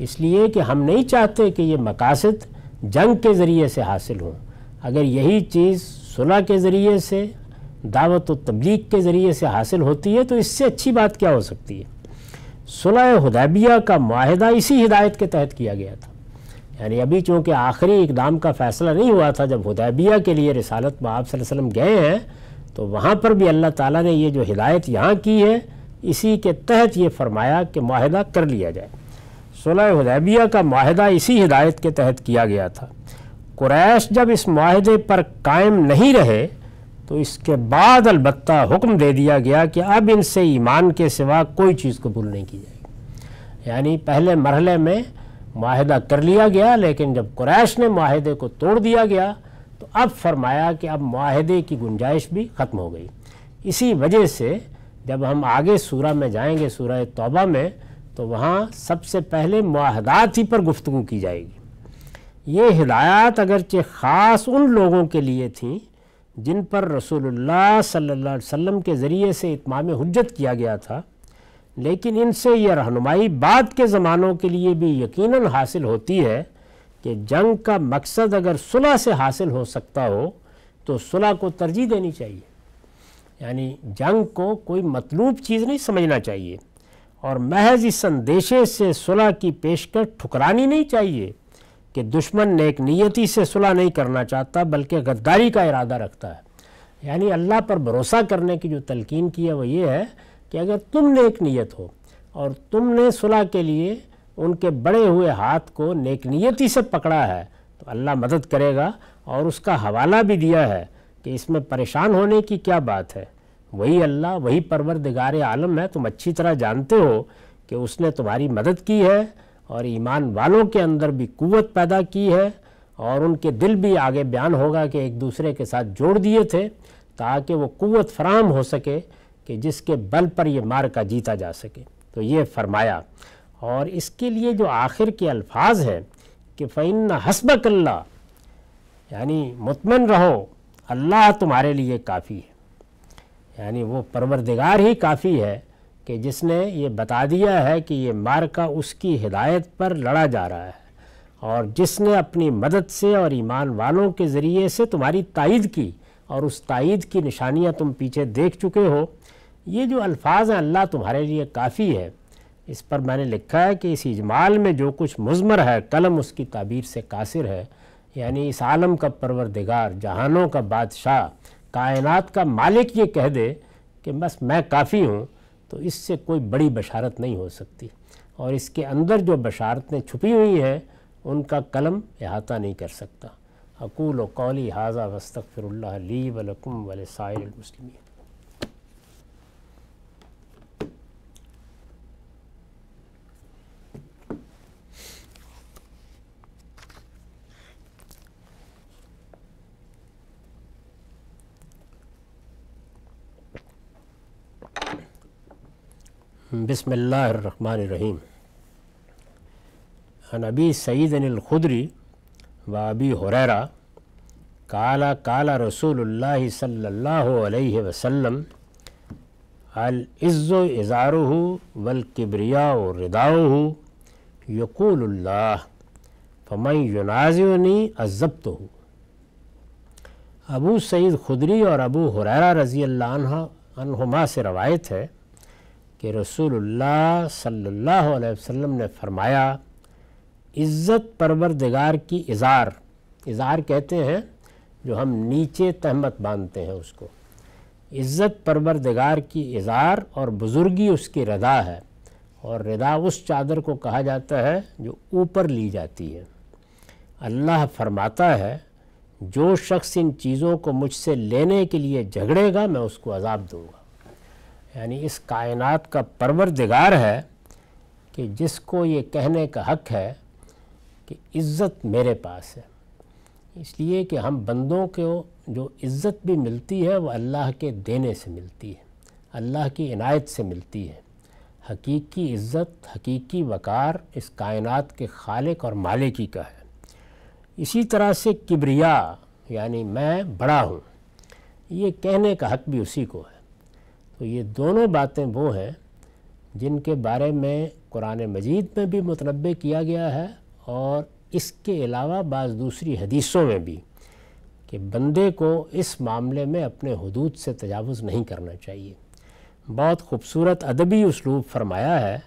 इसलिए कि हम नहीं चाहते कि ये मकासद जंग के ज़रिए से हासिल हों अगर यही चीज़ सुलह के ज़रिए से दावत व तबलीग के ज़रिए से हासिल होती है तो इससे अच्छी बात क्या हो सकती है सुलह हदैबिया का माहिदा इसी हिदायत के तहत किया गया था यानी अभी चूँकि आखिरी इकदाम का फ़ैसला नहीं हुआ था जब हदैबिया के लिए रसालत में आप वसम गए हैं तो वहाँ पर भी अल्लाह ताला ने ये जो हिदायत यहाँ की है इसी के तहत ये फरमाया कि माहिदा कर लिया जाए सुलह हदैबिया का माहिदा इसी हिदायत के तहत किया गया था कुरैश जब इस माहे पर कायम नहीं रहे तो इसके बाद अलबत् हुक्म दे दिया गया कि अब इनसे ईमान के सिवा कोई चीज़ कबूल नहीं की जाएगी यानी पहले मरहले में माहिदा कर लिया गया लेकिन जब क्रैश ने माहिदे को तोड़ दिया गया तो अब फरमाया कि अब माहदे की गुंजाइश भी ख़त्म हो गई इसी वजह से जब हम आगे सूर में जाएंगे सूर तौबा में तो वहाँ सबसे पहले माहदात ही पर गुफ्तु की जाएगी ये हिदायत अगरचे ख़ास उन लोगों के लिए थी जिन पर रसूलुल्लाह सल्लल्लाहु अलैहि वसल्लम के ज़रिए से इतमाम हजत किया गया था लेकिन इनसे यह रहनुमाई बाद के ज़मानों के लिए भी यकीनन हासिल होती है कि जंग का मकसद अगर सुलह से हासिल हो सकता हो तो सुलह को तरजीह देनी चाहिए यानी जंग को कोई मतलूब चीज़ नहीं समझना चाहिए और महज इस संदेशे से सुलह की पेशकश ठुकरानी नहीं चाहिए कि दुश्मन एक नियति से सुलह नहीं करना चाहता बल्कि गद्दारी का इरादा रखता है यानी अल्लाह पर भरोसा करने की जो तलकीन की है वो ये है कि अगर तुम नेक नीयत हो और तुमने सुलह के लिए उनके बड़े हुए हाथ को नेक नियति से पकड़ा है तो अल्लाह मदद करेगा और उसका हवाला भी दिया है कि इसमें परेशान होने की क्या बात है वही अल्लाह वही परवरदिगार आलम है तुम अच्छी तरह जानते हो कि उसने तुम्हारी मदद की है और ईमान वालों के अंदर भी कुवत पैदा की है और उनके दिल भी आगे बयान होगा कि एक दूसरे के साथ जोड़ दिए थे ताकि वो कुवत फराम हो सके कि जिसके बल पर ये मार का जीता जा सके तो ये फरमाया और इसके लिए जो आखिर के अल्फाज हैं कि फ़ैन हसबकल्ला यानी मुतमन रहो अल्लाह तुम्हारे लिए काफ़ी है यानी वो परवरदिगार ही काफ़ी है कि जिसने ये बता दिया है कि ये मार्का उसकी हिदायत पर लड़ा जा रहा है और जिसने अपनी मदद से और ईमान वालों के ज़रिए से तुम्हारी तइद की और उस तइद की निशानियाँ तुम पीछे देख चुके हो ये जो अल्फाज हैं अल्लाह तुम्हारे लिए काफ़ी है इस पर मैंने लिखा है कि इस इजमाल में जो कुछ मुजमर है कलम उसकी ताबीर से कासिर है यानी इस आलम का परवरदिगार जहानों का बादशाह कायनात का मालिक ये कह दे कि बस मैं काफ़ी हूँ तो इससे कोई बड़ी बशारत नहीं हो सकती और इसके अंदर जो बशारतें छुपी हुई हैं उनका कलम अहाता नहीं कर सकता अकूल कौली हाजा वस्तफ़िर वलकुम वलसाइल मुस्लिम بسم الله الرحمن الرحيم عن أبي سعيد الخدري وأبي هريرة قال قال رسول الله صلى الله عليه وسلم العز إزاره والكبرياء رداؤه يقول الله फमन युनाजनी अजब तो अबू सईद खुदरी और अबू हुररा रज़ी अल्लाह अनहुमा से रवायत है कि रसूलुल्लाह सल्लल्लाहु अलैहि वसल्लम ने फरमाया इज़्ज़त परवरदिगार की इज़ार इज़ार कहते हैं जो हम नीचे तहमत बांधते हैं उसको इज़्ज़त परवरदिगार की इज़ार और बुज़ुर्गी उसकी रदा है और रदा उस चादर को कहा जाता है जो ऊपर ली जाती है अल्लाह फरमाता है जो शख्स इन चीज़ों को मुझसे लेने के लिए झगड़ेगा मैं उसको अजाब दूँगा यानी इस कायनात का परवरदिगार है कि जिसको ये कहने का हक है कि इज़्ज़त मेरे पास है इसलिए कि हम बंदों को जो इज़्ज़त भी मिलती है वह अल्लाह के देने से मिलती है अल्लाह की इनायत से मिलती है हकीकी इज़्ज़त हकीकी वक़ार इस कायनात के खालिक और मालिकी का है इसी तरह से किबरिया यानी मैं बड़ा हूँ ये कहने का हक भी उसी को है तो ये दोनों बातें वो हैं जिनके बारे में कुरान मजीद में भी मतलब किया गया है और इसके अलावा बाज़ दूसरी हदीसों में भी कि बंदे को इस मामले में अपने हदूद से तजावज़ नहीं करना चाहिए बहुत खूबसूरत अदबी उसलूब फरमाया है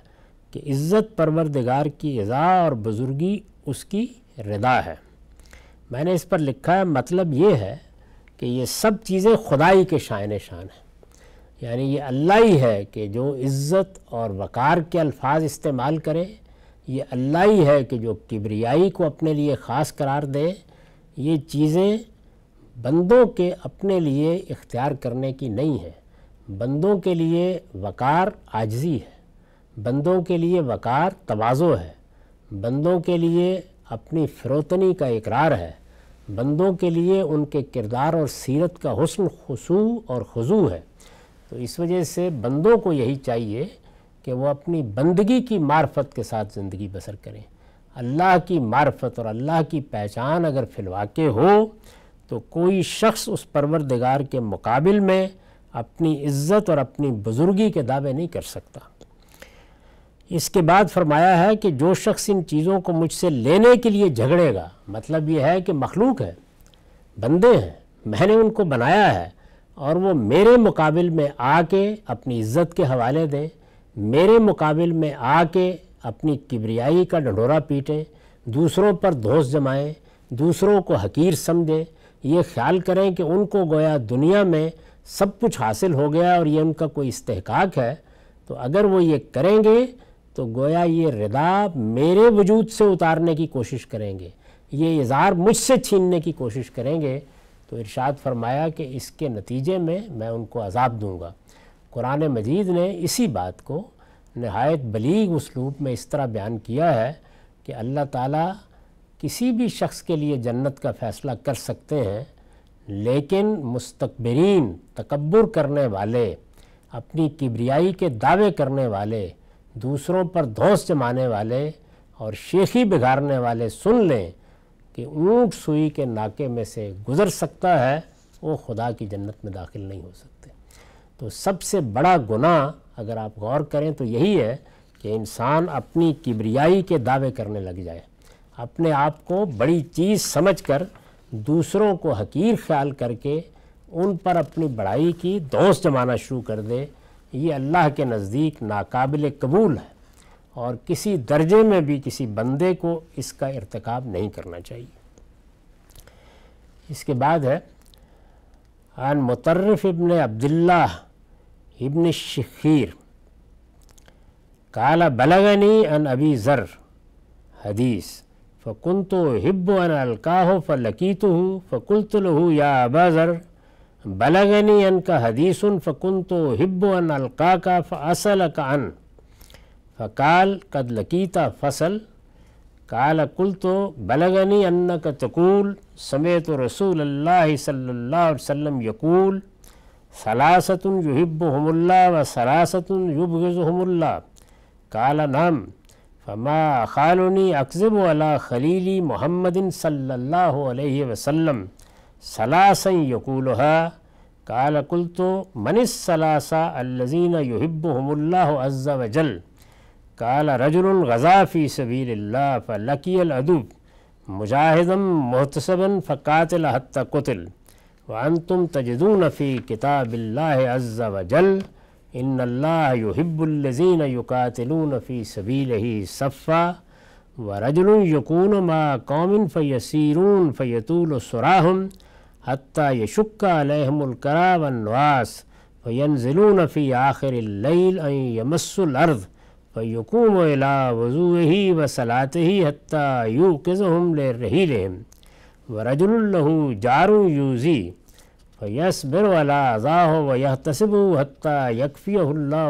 कि इज़्ज़त परवरदिगार की इज़ा और बुज़ुर्गी उसकी रदा है मैंने इस पर लिखा है मतलब ये है कि ये सब चीज़ें खुदाई के शान शान हैं यानी ये अल्लाह ही है कि जो इज़्ज़त और वक़ार के अल्फाज इस्तेमाल करें ये अल्लाह ही है कि जो किबरियाई को अपने लिए ख़ास करार दे ये चीज़ें बंदों के अपने लिए इख्तियार करने की नहीं है बंदों के लिए वक़ार आजजी है बंदों के लिए वक़ार तोज़ो है बंदों के लिए अपनी फ़रोतनी का इकरार है बंदों के लिए उनके किरदार और सीरत का हसन खसू और खजू है तो इस वजह से बंदों को यही चाहिए कि वो अपनी बंदगी की मार्फत के साथ ज़िंदगी बसर करें अल्लाह की मार्फत और अल्लाह की पहचान अगर फिलवाक़े हो तो कोई शख्स उस परवरदिगार के मुकाबल में अपनी इज़्ज़त और अपनी बुज़ुर्गी के दावे नहीं कर सकता इसके बाद फरमाया है कि जो शख्स इन चीज़ों को मुझसे लेने के लिए झगड़ेगा मतलब ये है कि मखलूक है बंदे हैं मैंने उनको बनाया है और वो मेरे मुकाबिल में आके अपनी इज़्ज़त के हवाले दें मेरे मुकाबिल में आके अपनी किबरियाई का ढंडोरा पीटें दूसरों पर दोष जमाएं दूसरों को हकीर समझें ये ख्याल करें कि उनको गोया दुनिया में सब कुछ हासिल हो गया और ये उनका कोई इस्तेकाक है तो अगर वो ये करेंगे तो गोया ये रिदा मेरे वजूद से उतारने की कोशिश करेंगे ये इज़हार मुझसे छीनने की कोशिश करेंगे तो इरशाद फरमाया कि इसके नतीजे में मैं उनको अजाब दूँगा कुरान मजीद ने इसी बात को नहायत बलीग उसलूब में इस तरह बयान किया है कि अल्लाह ताला किसी भी शख्स के लिए जन्नत का फ़ैसला कर सकते हैं लेकिन मुस्तकबरीन तकबर करने वाले अपनी किबरियाई के दावे करने वाले दूसरों पर धौस जमाने वाले और शेखी बिगाड़ने वाले सुन लें कि ऊँट सुई के नाके में से गुज़र सकता है वो खुदा की जन्नत में दाखिल नहीं हो सकते तो सबसे बड़ा गुनाह अगर आप गौर करें तो यही है कि इंसान अपनी किबरियाई के दावे करने लग जाए अपने आप को बड़ी चीज़ समझकर दूसरों को हकीर ख्याल करके उन पर अपनी बड़ाई की दोस्त जमाना शुरू कर दे ये अल्लाह के नज़दीक नाकाबिल कबूल है और किसी दर्जे में भी किसी बंदे को इसका इरतकाब नहीं करना चाहिए इसके बाद है आन मुतरफ इबन अब्दुल्ला इबन शखीर काला बलगनी अन अबी ज़र हदीस फ़कुन तो हिब्ब अन अलकाहो हो हूँ फ़कुलत लहू या अबा ज़र बलगनी अन का हदीसन फ़कुन तो हिब अन अलका का फ असल का अन फ़काल कद लकीता फसल काल कुल तो बलगनी अन्न का तकूल समेत रसूल अल्लाह यकूल सलासतुन युहब हमल्ला व सलासतुन युबगज हमल्ला काला नाम फमा ख़ालुनी अकजब अला खलीली मोहम्मदिन सल्लल्लाहु अलैहि वसल्लम सलासन यकूलहा काल कुल तो मनिस सलासा अल्लजीन युहिब हमल्ला अज्ज़ वजल काल रजुल गज़ाफ़ी सबील फ़लकीदुब मुजाहिदम महतसबन फ़कातिल हतल वन तुम तजदून फ़ी किताबिल्लाज़ वजल इन युहिब्बुल्लजीन युकातिलून फ़ी सबील ही सफ़ा व रजुल यकून मा कौमिन फ़यसीरून फ़यतूल सुराहम हती यशुक्का वन नवास फ़यनज़िलून फ़ी आखिर यमसुल अर्ज़ फ़यकूम अला वज़ू ही व सलात ही हती यूँ किसम ले रही रहम व रजुल्लहू जारू यूज़ी बिर वाला अज़ा हो व यह तसब हती यकफ़ील्ला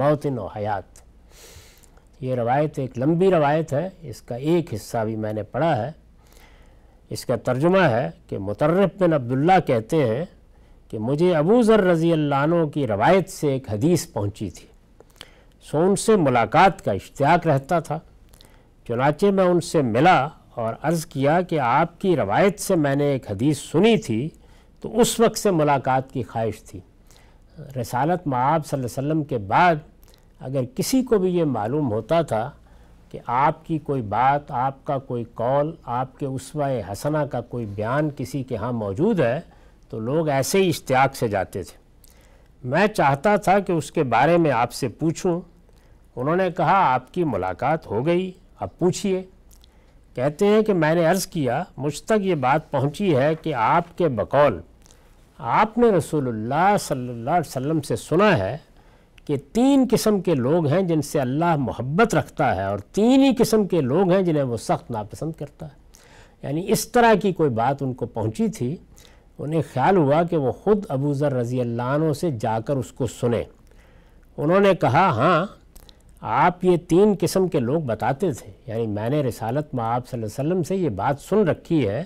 मौतिन हयात ये रवायत एक लंबी रवायत है इसका एक हिस्सा भी मैंने पढ़ा है इसका तर्जुमा है कि मुतरफ बिन अब्दुल्ला कहते हैं कि मुझे अबू ज़र रज़ी अल्लाह की रवायत से एक हदीस पहुँची थी सो उनसे मुलाकात का इश्तियाक रहता था चुनाचे मैं उनसे मिला और अर्ज़ किया कि आपकी रवायत से मैंने एक हदीस सुनी थी तो उस वक्त से मुलाकात की ख्वाहिश थी रसालत माब वसल्लम के बाद अगर किसी को भी ये मालूम होता था कि आपकी कोई बात आपका कोई कौल आपके उसवा हसना का कोई बयान किसी के यहाँ मौजूद है तो लोग ऐसे ही इश्तियाक से जाते थे मैं चाहता था कि उसके बारे में आपसे पूछूं उन्होंने कहा आपकी मुलाकात हो गई अब पूछिए कहते हैं कि मैंने अर्ज़ किया मुझ तक ये बात पहुंची है कि आपके बकौल आपने रसूलुल्लाह सल्लल्लाहु अलैहि वसल्लम से सुना है कि तीन किस्म के लोग हैं जिनसे अल्लाह मोहब्बत रखता है और तीन ही किस्म के लोग हैं जिन्हें वो सख्त नापसंद करता है यानी इस तरह की कोई बात उनको पहुंची थी उन्हें ख्याल हुआ कि वो ख़ुद अबू ज़र रज़ी अल्लाह से जाकर उसको सुने उन्होंने कहा हाँ आप ये तीन किस्म के लोग बताते थे यानी मैंने रिसालत में आप वसल्लम से ये बात सुन रखी है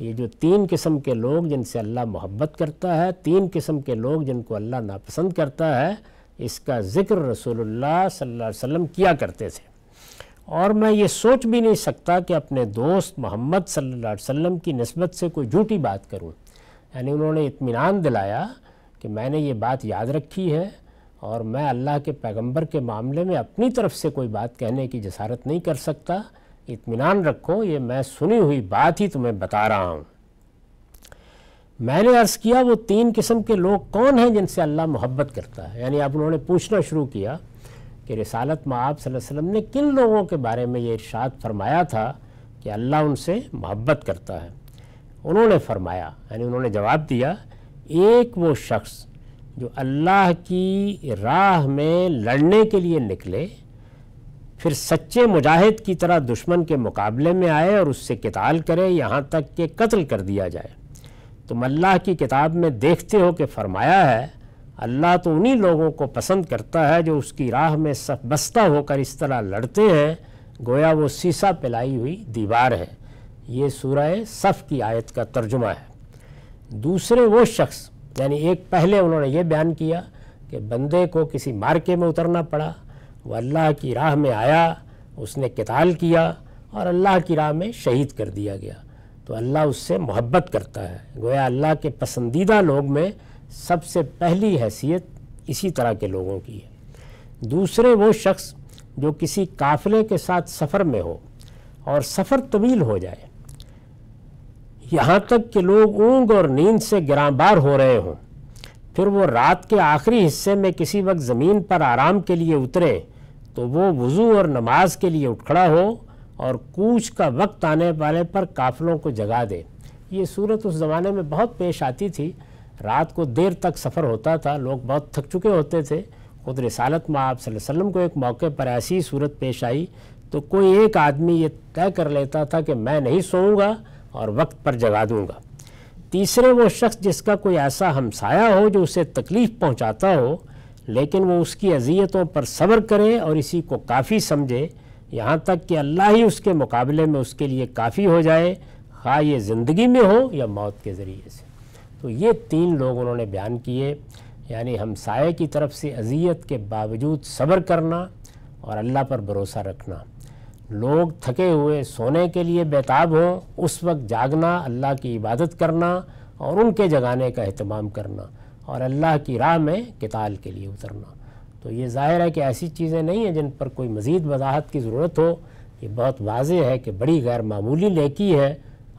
ये जो तीन किस्म के लोग जिनसे अल्लाह मोहब्बत करता है तीन किस्म के लोग जिनको अल्लाह नापसंद करता है इसका ज़िक्र रसूलुल्लाह सल्लल्लाहु अलैहि वसल्लम किया करते थे और मैं ये सोच भी नहीं सकता कि अपने दोस्त मोहम्मद सल्लल्लाहु अलैहि वसल्लम की नस्बत से कोई झूठी बात करूँ यानी उन्होंने इत्मीनान दिलाया कि मैंने ये बात याद रखी है और मैं अल्लाह के पैगंबर के मामले में अपनी तरफ से कोई बात कहने की जसारत नहीं कर सकता इत्मीनान रखो ये मैं सुनी हुई बात ही तुम्हें बता रहा हूँ मैंने अर्ज़ किया वो तीन किस्म के लोग कौन हैं जिनसे अल्लाह मोहब्बत करता है यानी अब उन्होंने पूछना शुरू किया कि रिसालत में आप वसल्लम ने किन लोगों के बारे में ये इर्शाद फरमाया था कि अल्लाह उनसे मोहब्बत करता है उन्होंने फरमाया यानी उन्होंने जवाब दिया एक वो शख्स जो अल्लाह की राह में लड़ने के लिए निकले फिर सच्चे मुजाहिद की तरह दुश्मन के मुकाबले में आए और उससे किताल करे यहाँ तक कि कत्ल कर दिया जाए तुम अल्लाह की किताब में देखते हो कि फरमाया है अल्लाह तो उन्हीं लोगों को पसंद करता है जो उसकी राह में सब बस्ता होकर इस तरह लड़ते हैं गोया वो सीसा पिलाई हुई दीवार है ये सूरह सफ़ की आयत का तर्जुमा है दूसरे वो शख्स यानी एक पहले उन्होंने ये बयान किया कि बंदे को किसी मार्के में उतरना पड़ा वो अल्लाह की राह में आया उसने किताल किया और अल्लाह की राह में शहीद कर दिया गया तो अल्लाह उससे मोहब्बत करता है गोया अल्लाह के पसंदीदा लोग में सबसे पहली हैसियत इसी तरह के लोगों की है दूसरे वो शख्स जो किसी काफ़िले के साथ सफ़र में हो और सफ़र तवील हो जाए यहाँ तक कि लोग ऊँग और नींद से गिराबार हो रहे हों फिर वो रात के आखिरी हिस्से में किसी वक्त ज़मीन पर आराम के लिए उतरे तो वो वज़ू और नमाज के लिए उठ खड़ा हो और कूच का वक्त आने वाले पर काफ़िलों को जगा दे ये सूरत उस ज़माने में बहुत पेश आती थी रात को देर तक सफ़र होता था लोग बहुत थक चुके होते थे खुद रसालत में आप वसम को एक मौके पर ऐसी सूरत पेश आई तो कोई एक आदमी ये तय कर लेता था कि मैं नहीं सोऊंगा और वक्त पर जगा दूंगा तीसरे वो शख्स जिसका कोई ऐसा हमसाया हो जो उसे तकलीफ़ पहुंचाता हो लेकिन वो उसकी अजियतों पर सब्र करे और इसी को काफ़ी समझे यहाँ तक कि अल्लाह ही उसके मुकाबले में उसके लिए काफ़ी हो जाए खा हाँ ये ज़िंदगी में हो या मौत के ज़रिए से तो ये तीन लोग उन्होंने बयान किए यानी हमसाए की तरफ से अजियत के बावजूद सब्र करना और अल्लाह पर भरोसा रखना लोग थके हुए सोने के लिए बेताब हों उस वक्त जागना अल्लाह की इबादत करना और उनके जगाने का अहतमाम करना और अल्लाह की राह में किताल के लिए उतरना तो ये ज़ाहिर है कि ऐसी चीज़ें नहीं हैं जिन पर कोई मज़ीद वजाहत की ज़रूरत हो ये बहुत वाज है कि बड़ी गैर मामूली लेकी है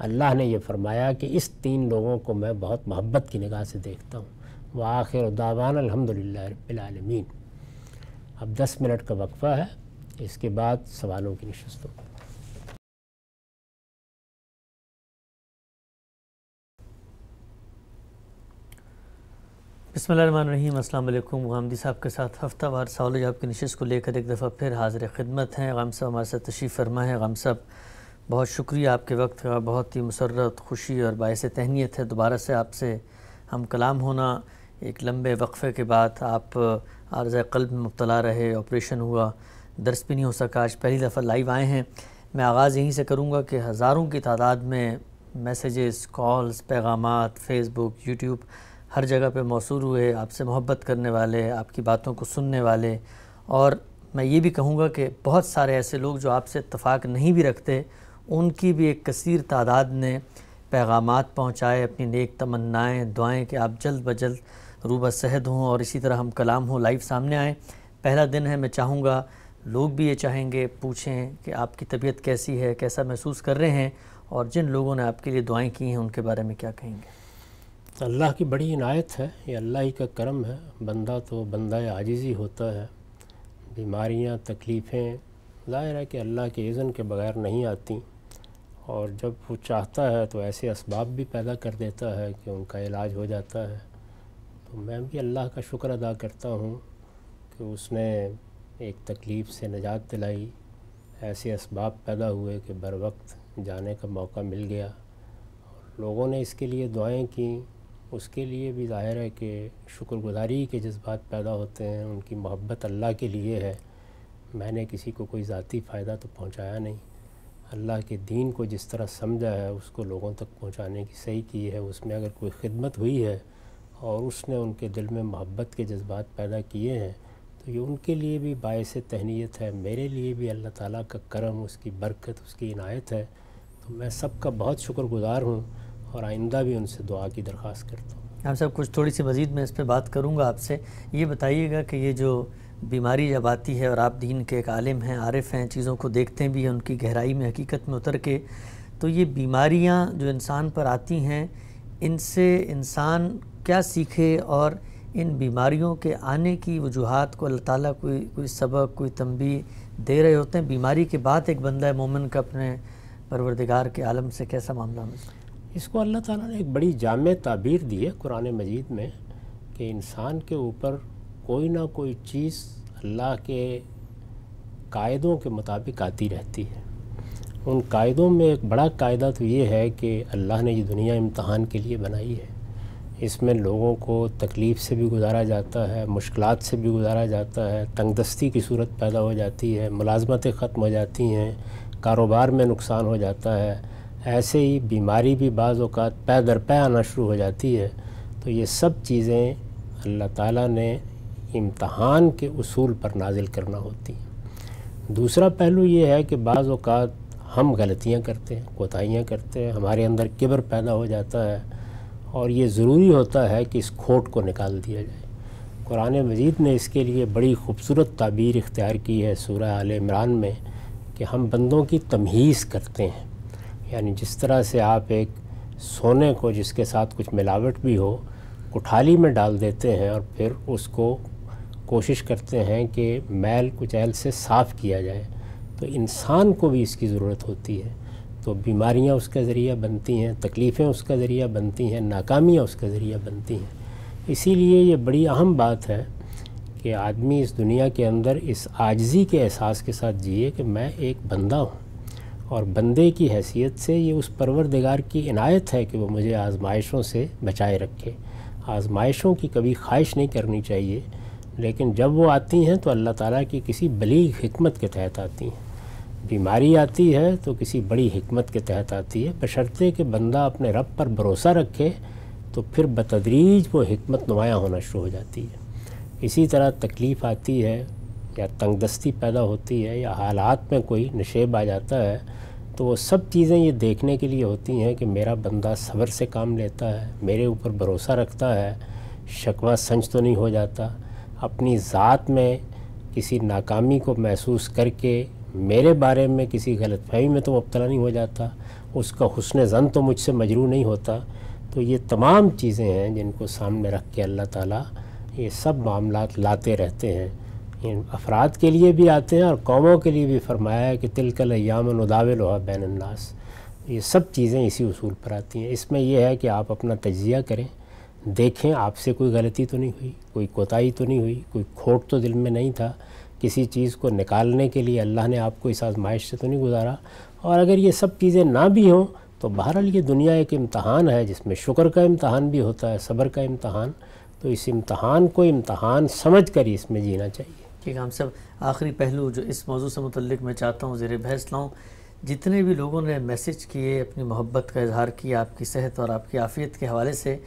अल्लाह ने यह फरमाया कि इस तीन लोगों को मैं बहुत मोहब्बत की निगाह से देखता हूँ व आखिर दावान अलहमदिल्लामीन अब दस मिनट का वक्फ़ा है इसके बाद सवालों की नशस्तों बसमीम अल्लाम गांधी साहब के साथ हफ्ता हफ्तावार सवाल जवाब की नशस्त को लेकर एक दफ़ा फिर हाजिर खिदमत हैं गाम साहब हमारे साथ तशीफ़ फरमा है गाम साहब बहुत शुक्रिया आपके वक्त का बहुत ही मसरत खुशी और बायस तहनीत है दोबारा से आपसे हम कलाम होना एक लम्बे वक्फ़े के बाद आप आर्ज़ कल्ब में मुबतला रहे ऑपरेशन हुआ दर्स भी नहीं हो सका आज पहली दफ़ा लाइव आए हैं मैं आगाज़ यहीं से करूँगा कि हज़ारों की तादाद में मैसेजेस कॉल्स पैगाम फ़ेसबुक यूट्यूब हर जगह पर मौसू हुए आपसे मोहब्बत करने वाले आपकी बातों को सुनने वाले और मैं ये भी कहूँगा कि बहुत सारे ऐसे लोग जो आपसे इतफ़ाक़ नहीं भी रखते उनकी भी एक कसर तादाद ने पैगाम पहुँचाए अपनी नेक तमन्नाएँ दुआएँ कि आप जल्द ब जल्द रूबा सहद हों और इसी तरह हम कलाम हों लाइव सामने आएँ पहला दिन है मैं चाहूँगा लोग भी ये चाहेंगे पूछें कि आपकी तबीयत कैसी है कैसा महसूस कर रहे हैं और जिन लोगों ने आपके लिए दुआएं की हैं उनके बारे में क्या कहेंगे अल्लाह की बड़ी इनायत है ये अल्लाह ही का करम है बंदा तो बंदा आजीज़ी होता है बीमारियाँ तकलीफ़ें ज़ाहिर है कि अल्लाह के इज़न के बगैर नहीं आती और जब वो चाहता है तो ऐसे इसबाब भी पैदा कर देता है कि उनका इलाज हो जाता है तो मैं भी अल्लाह का शुक्र अदा करता हूँ कि उसने एक तकलीफ़ से निजात दिलाई ऐसे इसबाब पैदा हुए कि बर वक्त जाने का मौका मिल गया लोगों ने इसके लिए दुआएं की उसके लिए भी ज़ाहिर है कि शुक्रगुजारी के जज्बात पैदा होते हैं उनकी मोहब्बत अल्लाह के लिए है मैंने किसी को कोई ज़ाती फ़ायदा तो पहुंचाया नहीं अल्लाह के दीन को जिस तरह समझा है उसको लोगों तक पहुंचाने की सही की है उसमें अगर कोई ख़िदमत हुई है और उसने उनके दिल में मोहब्बत के जज्बात पैदा किए हैं तो ये उनके लिए भी बायस तहनीत है मेरे लिए भी अल्लाह ताला का करम उसकी बरकत उसकी इनायत है तो मैं सबका बहुत शुक्रगुजार हूँ और आइंदा भी उनसे दुआ की दरख्वास्त करता हूँ हम सब कुछ थोड़ी सी मज़ीद मैं इस पर बात करूँगा आपसे ये बताइएगा कि ये जो बीमारी जब आती है और आप दीन के एक आलिम हैं आरिफ हैं चीज़ों को देखते भी हैं उनकी गहराई में हकीकत में उतर के तो ये बीमारियाँ जो इंसान पर आती हैं इनसे इंसान क्या सीखे और इन बीमारियों के आने की वजूहत को अल्लाह ताला कोई कोई सबक कोई तंबी दे रहे होते हैं बीमारी के बाद एक बंदा मोमिन का अपने परवरदिगार के आलम से कैसा मामला में इसको अल्लाह ताला ने एक बड़ी जाम ताबीर दी है कुरान मजीद में कि इंसान के ऊपर कोई ना कोई चीज़ अल्लाह के कायदों के मुताबिक आती रहती है उन कायदों में एक बड़ा कायदा तो ये है कि अल्लाह ने ये दुनिया इम्तहान के लिए बनाई है इसमें लोगों को तकलीफ़ से भी गुजारा जाता है मुश्किल से भी गुजारा जाता है तंगदस्ती की सूरत पैदा हो जाती है मुलाजमतें ख़त्म हो जाती हैं कारोबार में नुकसान हो जाता है ऐसे ही बीमारी भी बाज़त पै दर पै आना शुरू हो जाती है तो ये सब चीज़ें अल्लाह ताला ने इम्तहान के असूल पर नाजिल करना होती हैं दूसरा पहलू ये है कि बाज़ अवत हम गलतियाँ करते हैं कोताहियाँ करते हैं हमारे अंदर किबर पैदा हो जाता है और ये ज़रूरी होता है कि इस खोट को निकाल दिया जाए कुरान मजीद ने इसके लिए बड़ी खूबसूरत ताबीर इख्तियार की है सूर्य आल इमरान में कि हम बंदों की तमहीज़ करते हैं यानी जिस तरह से आप एक सोने को जिसके साथ कुछ मिलावट भी हो कुठाली में डाल देते हैं और फिर उसको कोशिश करते हैं कि मैल कुचैल से साफ़ किया जाए तो इंसान को भी इसकी ज़रूरत होती है तो बीमारियां उसका ज़रिया बनती हैं तकलीफ़ें उसका ज़रिया बनती हैं नाकामियां उसका ज़रिया बनती हैं इसीलिए ये बड़ी अहम बात है कि आदमी इस दुनिया के अंदर इस आजजी के एहसास के साथ जिए कि मैं एक बंदा हूँ और बंदे की हैसियत से ये उस परवरदिगार की इनायत है कि वो मुझे आजमाइशों से बचाए रखे आजमाइशों की कभी ख्वाहिश नहीं करनी चाहिए लेकिन जब वो आती हैं तो अल्लाह ताला की किसी बलीग हमत के तहत आती हैं बीमारी आती है तो किसी बड़ी हमत के तहत आती है बशर्ते कि बंदा अपने रब पर भरोसा रखे तो फिर बतदरीज वो हमत नुमाया होना शुरू हो जाती है इसी तरह तकलीफ़ आती है या तंगदस्ती पैदा होती है या हालात में कोई नशेब आ जाता है तो वो सब चीज़ें ये देखने के लिए होती हैं कि मेरा बंदा सब्र से काम लेता है मेरे ऊपर भरोसा रखता है शकवा संच तो नहीं हो जाता अपनी ज़ात में किसी नाकामी को महसूस करके मेरे बारे में किसी गलत फहमी में तो मुबतला नहीं हो जाता उसका हुसन जन तो मुझसे मजरू नहीं होता तो ये तमाम चीज़ें हैं जिनको सामने रख के अल्लाह ताला ये सब मामला लाते रहते हैं इन अफराद के लिए भी आते हैं और कौमों के लिए भी फरमाया है कि तिलकल यामन उदावल हुआ बैनन्नास ये सब चीज़ें इसी उसूल पर आती हैं इसमें यह है कि आप अपना तजिया करें देखें आपसे कोई गलती तो नहीं हुई कोई कोताही तो नहीं हुई कोई खोट तो दिल में नहीं था किसी चीज़ को निकालने के लिए अल्लाह ने आपको इस आजमाइश से तो नहीं गुजारा और अगर ये सब चीज़ें ना भी हों तो बहरहाल ये दुनिया एक इम्तहान है जिसमें शुक्र का इम्तहान भी होता है सब्र का इम्तहान तो इस इम्तहान को इम्तहान समझ कर ही इसमें जीना चाहिए ठीक है हम सब आखिरी पहलू जो इस मौजू से मतलब मैं चाहता हूँ ज़ेर बहस लाऊँ जितने भी लोगों ने मैसेज किए अपनी मोहब्बत का इजहार किया आपकी सेहत और आपकी आफ़ियत के हवाले से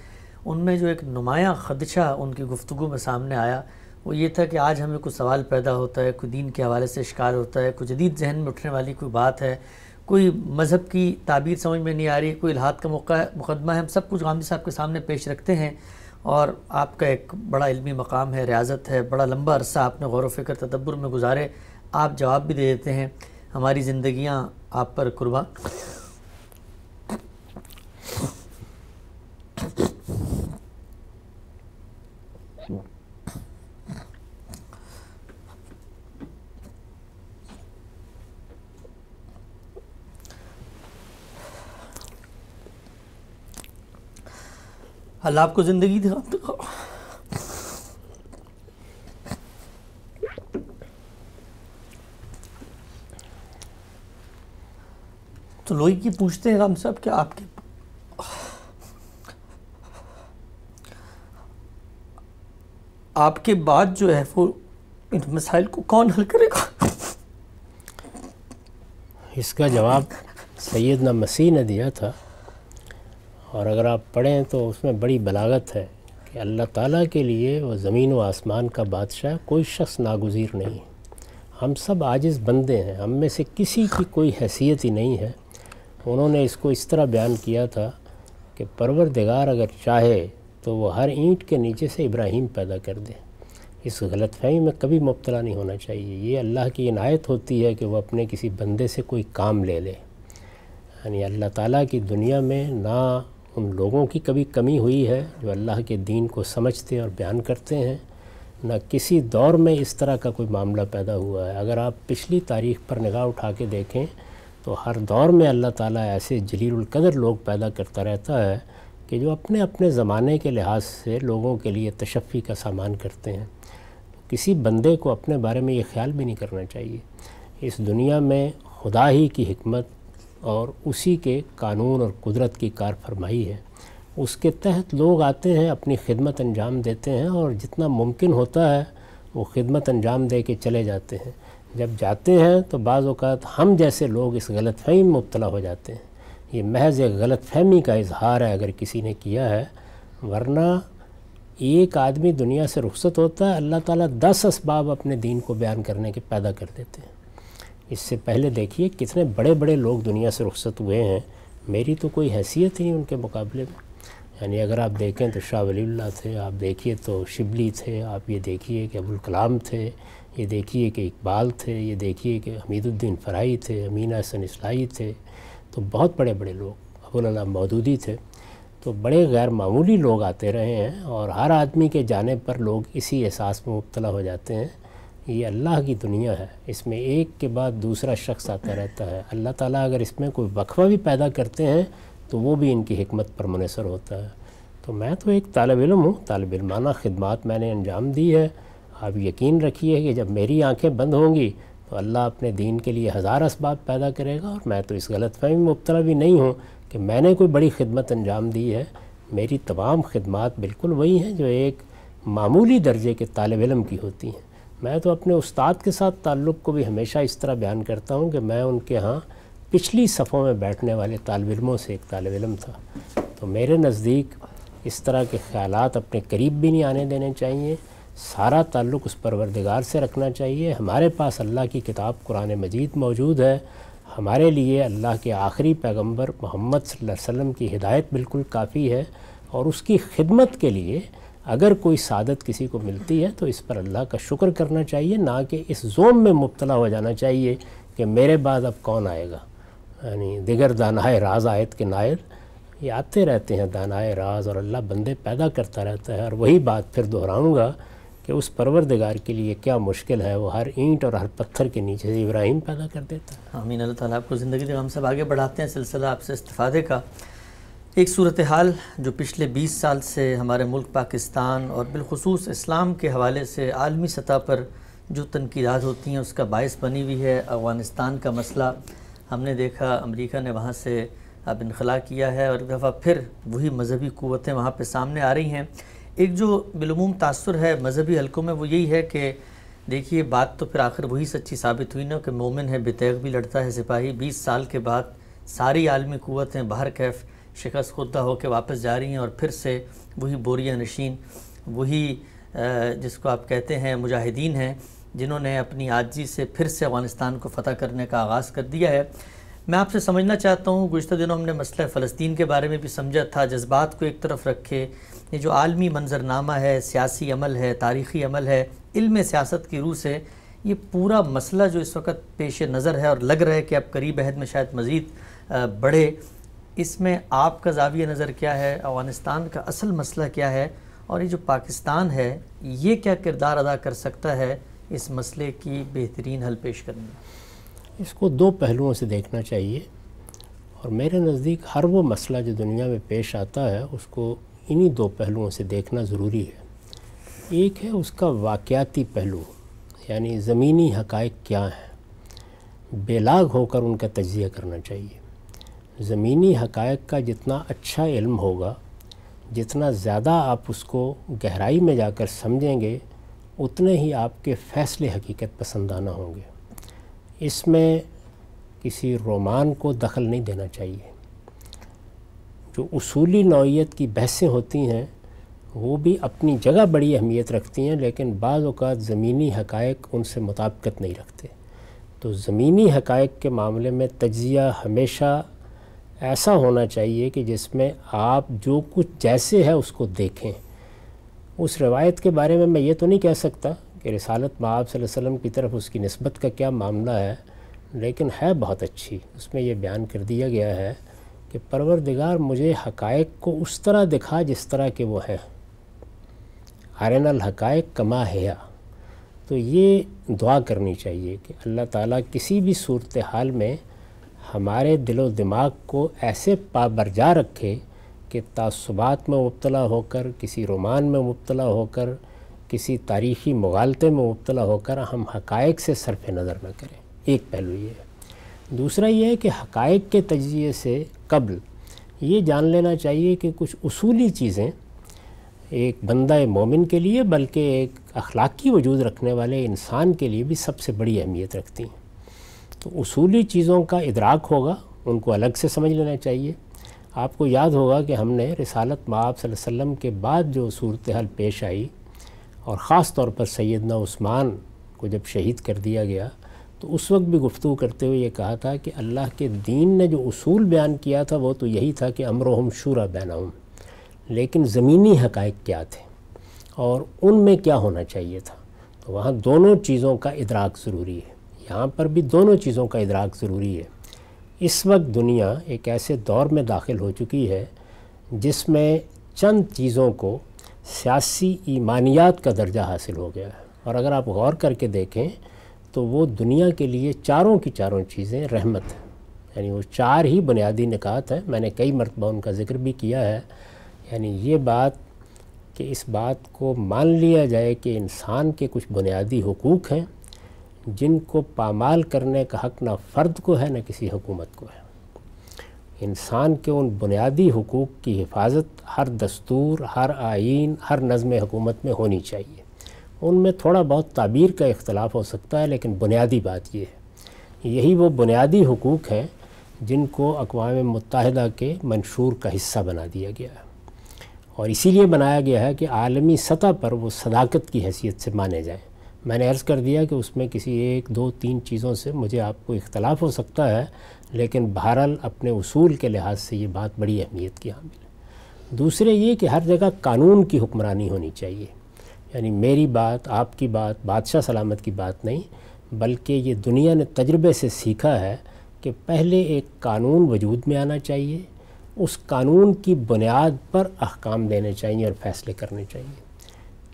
उनमें जो एक नुमाया खदशा उनकी गुफ्तु में सामने आया वो ये था कि आज हमें कुछ सवाल पैदा होता है कोई दीन के हवाले से शिकार होता है कुछ जदीद जहन में उठने वाली कोई बात है कोई मज़हब की ताबीर समझ में नहीं आ रही कोई इलाहात का मौका मुकदमा है हम सब कुछ गांधी साहब के सामने पेश रखते हैं और आपका एक बड़ा इलमी मकाम है रियाजत है बड़ा लंबा अरसा आपने गौर वफ़िक्र तदब्बर में गुजारे आप जवाब भी दे देते हैं हमारी ज़िंदियाँ आप पर कुर्बान अल्लाह आपको ज़िंदगी दिखा तो, तो लोही ये पूछते हैं हम सब कि आपके आपके बाद जो है वो इन मिसाइल को कौन हल करेगा इसका जवाब सैदना मसीह ने दिया था और अगर आप पढ़ें तो उसमें बड़ी बलागत है कि अल्लाह ताला के लिए वो ज़मीन व आसमान का बादशाह कोई शख्स नागुज़ीर नहीं हम सब आजिज़ बंदे हैं हम में से किसी की कोई हैसियत ही नहीं है उन्होंने इसको इस तरह बयान किया था कि परवरदिगार अगर चाहे तो वो हर ईंट के नीचे से इब्राहिम पैदा कर दे इस गलतफहमी में कभी मुबतला नहीं होना चाहिए ये अल्लाह की इनायत होती है कि वह अपने किसी बंदे से कोई काम ले ले यानी अल्लाह ताला की दुनिया में ना उन लोगों की कभी कमी हुई है जो अल्लाह के दीन को समझते और बयान करते हैं ना किसी दौर में इस तरह का कोई मामला पैदा हुआ है अगर आप पिछली तारीख पर निगाह उठा के देखें तो हर दौर में अल्लाह ताला ऐसे जलीलकदर लोग पैदा करता रहता है कि जो अपने अपने ज़माने के लिहाज से लोगों के लिए तशफ़ी का सामान करते हैं तो किसी बंदे को अपने बारे में ये ख्याल भी नहीं करना चाहिए इस दुनिया में खुदा ही की हमत और उसी के कानून और कुदरत की कार फरमाई है उसके तहत लोग आते हैं अपनी खिदमत अंजाम देते हैं और जितना मुमकिन होता है वो खिदमत अंजाम दे के चले जाते हैं जब जाते हैं तो बाज़ हम जैसे लोग इस गलत फहमी में मुबला हो जाते हैं ये महज एक गलत फहमी का इजहार है अगर किसी ने किया है वरना एक आदमी दुनिया से रुख्सत होता है अल्लाह ताला दस इसबाब अपने दीन को बयान करने के पैदा कर देते हैं इससे पहले देखिए कितने बड़े बड़े लोग दुनिया से रुखसत हुए हैं मेरी तो कोई हैसियत ही नहीं उनके मुकाबले में यानी अगर आप देखें तो शाह वलील्ला थे आप देखिए तो शिबली थे आप ये देखिए कि अबुल कलाम थे ये देखिए कि इकबाल थे ये देखिए कि हमीदुद्दीन फ़राई थे अमीना हसन इसलाई थे तो बहुत बड़े बड़े लोग अबूल महदूदी थे तो बड़े गैर मामूली लोग आते रहे हैं और हर आदमी के जाने पर लोग इसी एहसास में मुबतला हो जाते हैं ये अल्लाह की दुनिया है इसमें एक के बाद दूसरा शख्स आता रहता है अल्लाह ताला अगर इसमें कोई वक्फा भी पैदा करते हैं तो वो भी इनकी हमत पर मुनसर होता है तो मैं तो एक तालब इलम हूँ तालब इलमाना खदमात मैंने अंजाम दी है आप यकीन रखिए कि जब मेरी आंखें बंद होंगी तो अल्लाह अपने दीन के लिए हज़ार इसबाब पैदा करेगा और मैं तो इस गलत फहमी मुबतला भी नहीं हूँ कि मैंने कोई बड़ी खिदमत अंजाम दी है मेरी तमाम खदमात बिल्कुल वही हैं जो एक मामूली दर्जे के तालब इलम की होती हैं मैं तो अपने उस्ताद के साथ ताल्लुक़ को भी हमेशा इस तरह बयान करता हूँ कि मैं उनके यहाँ पिछली सफ़ों में बैठने वाले तालब इलमों से एक तालब इलम था तो मेरे नज़दीक इस तरह के ख्याल अपने करीब भी नहीं आने देने चाहिए सारा ताल्लुक़ उस परवरदिगार से रखना चाहिए हमारे पास अल्लाह की किताब कुरान मजीद मौजूद है हमारे लिए अल्लाह के आखिरी पैगम्बर मोहम्मद वसम की हिदायत बिल्कुल काफ़ी है और उसकी खिदमत के लिए अगर कोई सादत किसी को मिलती है तो इस पर अल्लाह का शुक्र करना चाहिए ना कि इस जोम में मुबतला हो जाना चाहिए कि मेरे बाद अब कौन आएगा यानी दिगर दानाए राज आयत के नायर ये आते रहते हैं दानाए राज और अल्लाह बंदे पैदा करता रहता है और वही बात फिर दोहराऊँगा कि उस परवरदिगार के लिए क्या मुश्किल है वो हर ईंट और हर पत्थर के नीचे से इब्राहिम पैदा कर देता है आमीन अल्लाह ताली आपको ज़िंदगी हम सब आगे बढ़ाते हैं सिलसिला आपसे इस्तफ़ादे का एक सूरत हाल जो पिछले 20 साल से हमारे मुल्क पाकिस्तान और बिलखसूस इस्लाम के हवाले से आलमी सतह पर जो तनकीदात होती हैं उसका बायस बनी हुई है अफ़गानिस्तान का मसला हमने देखा अमेरिका ने वहाँ से अब इनखला किया है और एक दफ़ा फिर वही मजहबी क़वतें वहाँ पर सामने आ रही हैं एक जो बिलूम तासर है मजहबी हलकों में वो यही है कि देखिए बात तो फिर आखिर वही सच्ची साबित हुई ना कि मोमिन है बेतैग भी लड़ता है सिपाही बीस साल के बाद सारी आलमी क़वतें बाहर कैफ़ शिकस्त खुदा होकर वापस जा रही हैं और फिर से वही बोरिया नशीन वही जिसको आप कहते हैं मुजाहिदीन हैं जिन्होंने अपनी आजी से फिर से अफ़गानिस्तान को फ़तह करने का आगाज़ कर दिया है मैं आपसे समझना चाहता हूँ गुज्तर दिनों हमने मसला फ़लस्तीन के बारे में भी समझा था जज्बात को एक तरफ रखे ये जो आलमी मंजरनामा है सियासी अमल है तारीख़ी अमल है इल्म सियासत की रूह से ये पूरा मसला जो इस वक्त पेश नज़र है और लग रहा है कि अब करीब अहद में शायद मज़ीद बढ़े इसमें आपका जाविय नज़र क्या है अफ़गानिस्तान का असल मसला क्या है और ये जो पाकिस्तान है ये क्या किरदार अदा कर सकता है इस मसले की बेहतरीन हल पेश करने में इसको दो पहलुओं से देखना चाहिए और मेरे नज़दीक हर वो मसला जो दुनिया में पेश आता है उसको इन्हीं दो पहलुओं से देखना ज़रूरी है एक है उसका वाक़ती पहलू यानी ज़मीनी हक़ क्या हैं बेलाग होकर उनका तजिया करना चाहिए ज़मीनी हकायक का जितना अच्छा इल्म होगा जितना ज़्यादा आप उसको गहराई में जाकर समझेंगे उतने ही आपके फ़ैसले हकीकत पसंद आना होंगे इसमें किसी रोमान को दखल नहीं देना चाहिए जो उसूली नौीयत की बहसें होती हैं वो भी अपनी जगह बड़ी अहमियत रखती हैं लेकिन बाज़ अवत ज़मीनी हकायक उनसे मुताबकत नहीं रखते तो ज़मीनी हकायक के मामले में तजिया हमेशा ऐसा होना चाहिए कि जिसमें आप जो कुछ जैसे है उसको देखें उस रवायत के बारे में मैं ये तो नहीं कह सकता कि रसालत महब वसल्लम की तरफ उसकी नस्बत का क्या मामला है लेकिन है बहुत अच्छी उसमें यह बयान कर दिया गया है कि परवरदिगार मुझे हकायक को उस तरह दिखा जिस तरह के वो है आरन हकायक कमा है तो ये दुआ करनी चाहिए कि अल्लाह ताला किसी भी सूरत हाल में हमारे दिलो दिमाग को ऐसे पाबरजा रखे कि तसुबात में मुबतला होकर किसी रोमान में मुबतला होकर किसी तारीखी मगालते में मुबतला होकर हम हकायक से सरफ नज़र न करें एक पहलू ये है दूसरा ये है कि हकायक के तजिए से कबल ये जान लेना चाहिए कि कुछ असूली चीज़ें एक बंदा मोमिन के लिए बल्कि एक अखलाकी वजूद रखने वाले इंसान के लिए भी सबसे बड़ी अहमियत रखती हैं तो उसूली चीज़ों का इदराक होगा उनको अलग से समझ लेना चाहिए आपको याद होगा कि हमने रसालत माब वसम के बाद जो सूरत हाल पेश आई और ख़ास तौर पर सैदना उस्मान को जब शहीद कर दिया गया तो उस वक्त भी गुफ्तु करते हुए ये कहा था कि अल्लाह के दीन ने जो असूल बयान किया था वो तो यही था कि अमरहम शूरा बैनाहम लेकिन ज़मीनी हकाइक क्या थे और उनमें क्या होना चाहिए था तो वहाँ दोनों चीज़ों का इदराक ज़रूरी है यहाँ पर भी दोनों चीज़ों का इदराक ज़रूरी है इस वक्त दुनिया एक ऐसे दौर में दाखिल हो चुकी है जिसमें चंद चीज़ों को सियासी ईमानियात का दर्जा हासिल हो गया है और अगर आप गौर करके देखें तो वो दुनिया के लिए चारों की चारों चीज़ें रहमत हैं यानी वो चार ही बुनियादी निकात हैं मैंने कई मरतबा उनका ज़िक्र भी किया है यानी ये बात कि इस बात को मान लिया जाए कि इंसान के कुछ बुनियादी हकूक़ हैं जिनको पामाल करने का हक ना फ़र्द को है ना किसी हुकूमत को है इंसान के उन बुनियादी हकूक़ की हिफाजत हर दस्तूर हर आइन हर नज़म हुकूमत में होनी चाहिए उनमें थोड़ा बहुत ताबीर का इख्तलाफ हो सकता है लेकिन बुनियादी बात यह है यही वो बुनियादी हकूक़ हैं जिनको अकवाम मुतहदा के मंशूर का हिस्सा बना दिया गया है और इसीलिए बनाया गया है कि आलमी सतह पर वो सदाकत की हैसियत से माने जाएँ मैंने अर्ज़ कर दिया कि उसमें किसी एक दो तीन चीज़ों से मुझे आपको इख्तलाफ हो सकता है लेकिन बहरहाल अपने उसूल के लिहाज से ये बात बड़ी अहमियत की हामिल है दूसरे ये कि हर जगह कानून की हुक्मरानी होनी चाहिए यानी मेरी बात आपकी बात बादशाह सलामत की बात नहीं बल्कि ये दुनिया ने तजर्बे से सीखा है कि पहले एक कानून वजूद में आना चाहिए उस कानून की बुनियाद पर अहकाम देने चाहिए और फ़ैसले करने चाहिए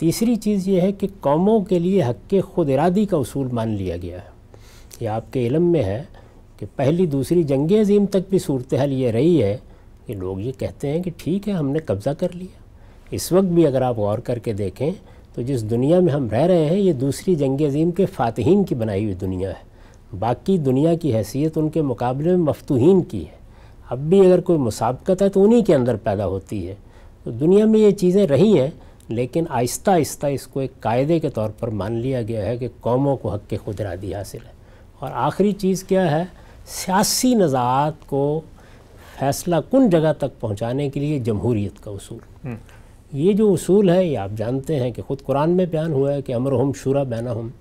तीसरी चीज़ ये है कि कौमों के लिए हक खुद इरादी का उसूल मान लिया गया है ये आपके इलम में है कि पहली दूसरी जंग अजीम तक भी सूरत हाल ये रही है कि लोग ये कहते हैं कि ठीक है हमने कब्ज़ा कर लिया इस वक्त भी अगर आप गौर करके देखें तो जिस दुनिया में हम रह रहे हैं ये दूसरी जंग अजीम के फ़ातहन की बनाई हुई दुनिया है बाकी दुनिया की हैसियत उनके मुकाबले में मफतूहन की है अब भी अगर कोई मुसाबकत है तो उन्हीं के अंदर पैदा होती है तो दुनिया में ये चीज़ें रही हैं लेकिन आहिस्ता आहिस्ता इसको एक कायदे के तौर पर मान लिया गया है कि कौमों को हक के खुदरादी हासिल है और आखिरी चीज़ क्या है सियासी नज़ात को फैसला कन जगह तक पहुँचाने के लिए जमहूरीत का असूल हम्म। ये जो असूल है ये आप जानते हैं कि ख़ुद कुरान में बयान हुआ है कि अमर हम शुरा बना हम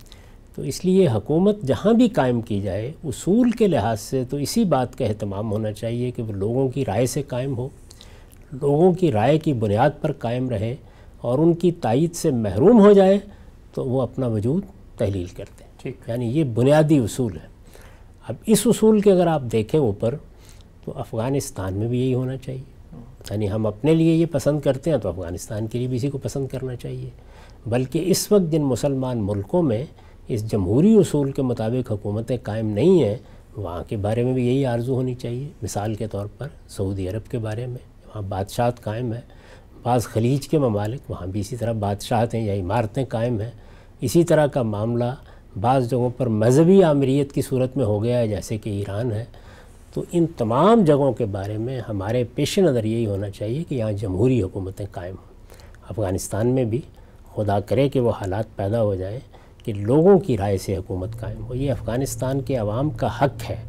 तो इसलिए हुकूमत जहाँ भी कायम की जाए उसूल के लिहाज से तो इसी बात का अहतमाम होना चाहिए कि वो लोगों की राय से कायम हो लोगों की राय की बुनियाद पर कायम रहे और उनकी तइद से महरूम हो जाए तो वो अपना वजूद तहलील करते हैं ठीक यानी ये बुनियादी असूल है अब इस असूल के अगर आप देखें ऊपर तो अफ़गानिस्तान में भी यही होना चाहिए यानी हम अपने लिए ये पसंद करते हैं तो अफ़गानिस्तान के लिए भी इसी को पसंद करना चाहिए बल्कि इस वक्त जिन मुसलमान मुल्कों में इस जमहूरी असूल के मुताबिक हुकूमतें कायम नहीं हैं वहाँ के बारे में भी यही आर्जू होनी चाहिए मिसाल के तौर पर सऊदी अरब के बारे में वहाँ बादशाह कायम है पास खलीज के ममालिक वहाँ भी इसी तरह बादशाहत हैं या इमारतें कायम हैं इसी तरह का मामला बाज़ जगहों पर मजहबी आमरीत की सूरत में हो गया है जैसे कि ईरान है तो इन तमाम जगहों के बारे में हमारे पेश नज़र यही होना चाहिए कि यहाँ जमहूरी हुकूमतें कायम हों अफ़गानिस्तान में भी खुदा करे कि वह हालात पैदा हो जाएँ कि लोगों की राय से हुकूमत कायम हो ये अफ़गानिस्तान के आवाम का हक है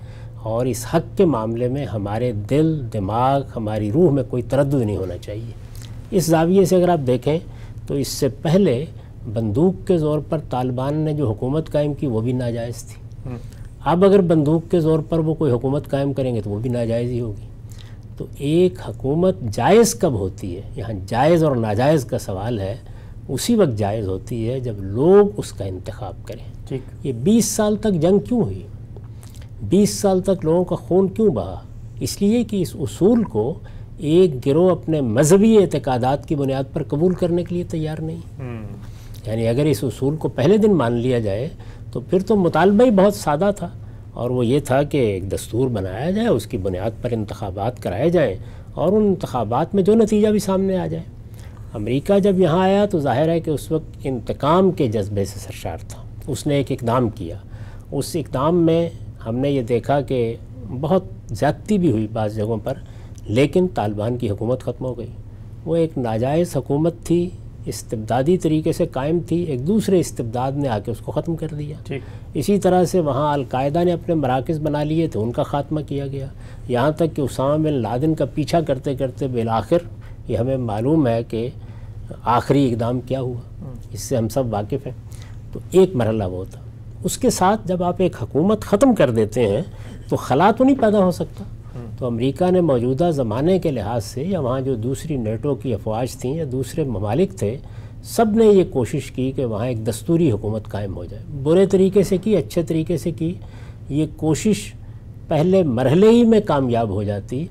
और इस हक के मामले में हमारे दिल दिमाग हमारी रूह में कोई तरद नहीं होना चाहिए इस जाविये से अगर आप देखें तो इससे पहले बंदूक के ज़ोर पर तालिबान ने जो हुकूमत कायम की वो भी नाजायज़ थी हम्म। अब अगर बंदूक के ज़ोर पर वो कोई हुकूमत कायम करेंगे तो वो भी नाजायज़ ही होगी तो एक हकूमत जायज़ कब होती है यहाँ जायज़ और नाजायज़ का सवाल है उसी वक्त जायज़ होती है जब लोग उसका इंतखब करें ठीक ये बीस साल तक जंग क्यों हुई बीस साल तक लोगों का खून क्यों बहा इसलिए कि इस उसूल को एक गिरोह अपने मजहबी एतकदात की बुनियाद पर कबूल करने के लिए तैयार नहीं हम्म। यानी अगर इस असूल को पहले दिन मान लिया जाए तो फिर तो मुतालबा ही बहुत सादा था और वो ये था कि एक दस्तूर बनाया जाए उसकी बुनियाद पर इंतबात कराए जाएँ और उन इंतबात में जो नतीजा भी सामने आ जाए अमरीका जब यहाँ आया तो जाहिर है कि उस वक्त इंतकाम के जज्बे से सरशार था उसने एक इकदाम किया उस इकदाम में हमने ये देखा कि बहुत ज़्यादती भी हुई बाज़ जगहों पर लेकिन तालिबान की हुकूमत ख़त्म हो गई वो एक नाजायज़ हुकूमत थी इस्तबदादी तरीके से कायम थी एक दूसरे इस्तबदाद ने आके उसको ख़त्म कर दिया इसी तरह से वहाँ अलकायदा ने अपने मराकज़ बना लिए थे तो उनका खात्मा किया गया यहाँ तक कि उसामा बिन लादन का पीछा करते करते बिल आखिर ये हमें मालूम है कि आखिरी इकदाम क्या हुआ हम्म। इससे हम सब वाकिफ़ हैं तो एक मरहला वो था उसके साथ जब आप एक हकूमत ख़त्म कर देते हैं तो खला तो नहीं पैदा हो सकता तो अमेरिका ने मौजूदा ज़माने के लिहाज से या वहाँ जो दूसरी नेटो की अफवाज थी या दूसरे ममालिक थे सब ने ये कोशिश की कि वहाँ एक दस्तूरी हुकूमत कायम हो जाए बुरे तरीके से की अच्छे तरीके से की ये कोशिश पहले मरहले ही में कामयाब हो जाती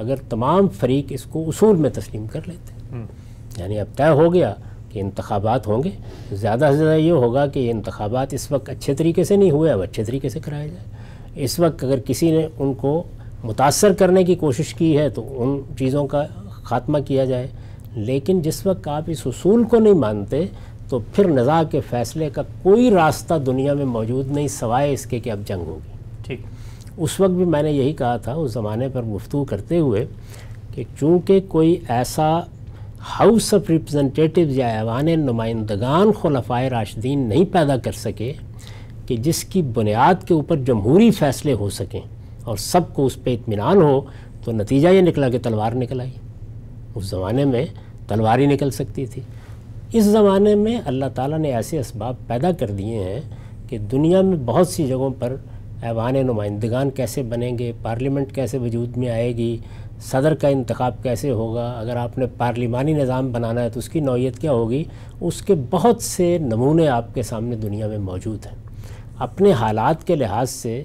अगर तमाम फरीक इसको उसूल में तस्लीम कर लेते हम्म। यानी अब तय हो गया कि इंतबात होंगे ज़्यादा से ज़्यादा ये होगा कि ये इंतबात इस वक्त अच्छे तरीके से नहीं हुए अब अच्छे तरीके से कराया जाए इस वक्त अगर किसी ने उनको मुतासर करने की कोशिश की है तो उन चीज़ों का ख़ात्मा किया जाए लेकिन जिस वक्त आप इस उसूल को नहीं मानते तो फिर नज़ा के फ़ैसले का कोई रास्ता दुनिया में मौजूद नहीं सवाए इसके कि अब जंग होगी ठीक उस वक्त भी मैंने यही कहा था उस ज़माने पर गुफ्तु करते हुए कि चूँकि कोई ऐसा हाउस ऑफ रिप्रजेंटेटिव या ऐवान नुमाइंदगान खलफाए राशदीन नहीं पैदा कर सके कि जिसकी बुनियाद के ऊपर जमहूरी फ़ैसले हो सकें और सबको उस पर इतमान हो तो नतीजा ये निकला कि तलवार निकल आई उस ज़माने में तलवार ही निकल सकती थी इस ज़माने में अल्लाह ताला ने ऐसे इसबाब पैदा कर दिए हैं कि दुनिया में बहुत सी जगहों पर ऐवान नुमाइंदगान कैसे बनेंगे पार्लियामेंट कैसे वजूद में आएगी सदर का इंतखब कैसे होगा अगर आपने पार्लिमानी निज़ाम बनाना है तो उसकी नौीयत क्या होगी उसके बहुत से नमूने आपके सामने दुनिया में मौजूद हैं अपने हालात के लिहाज से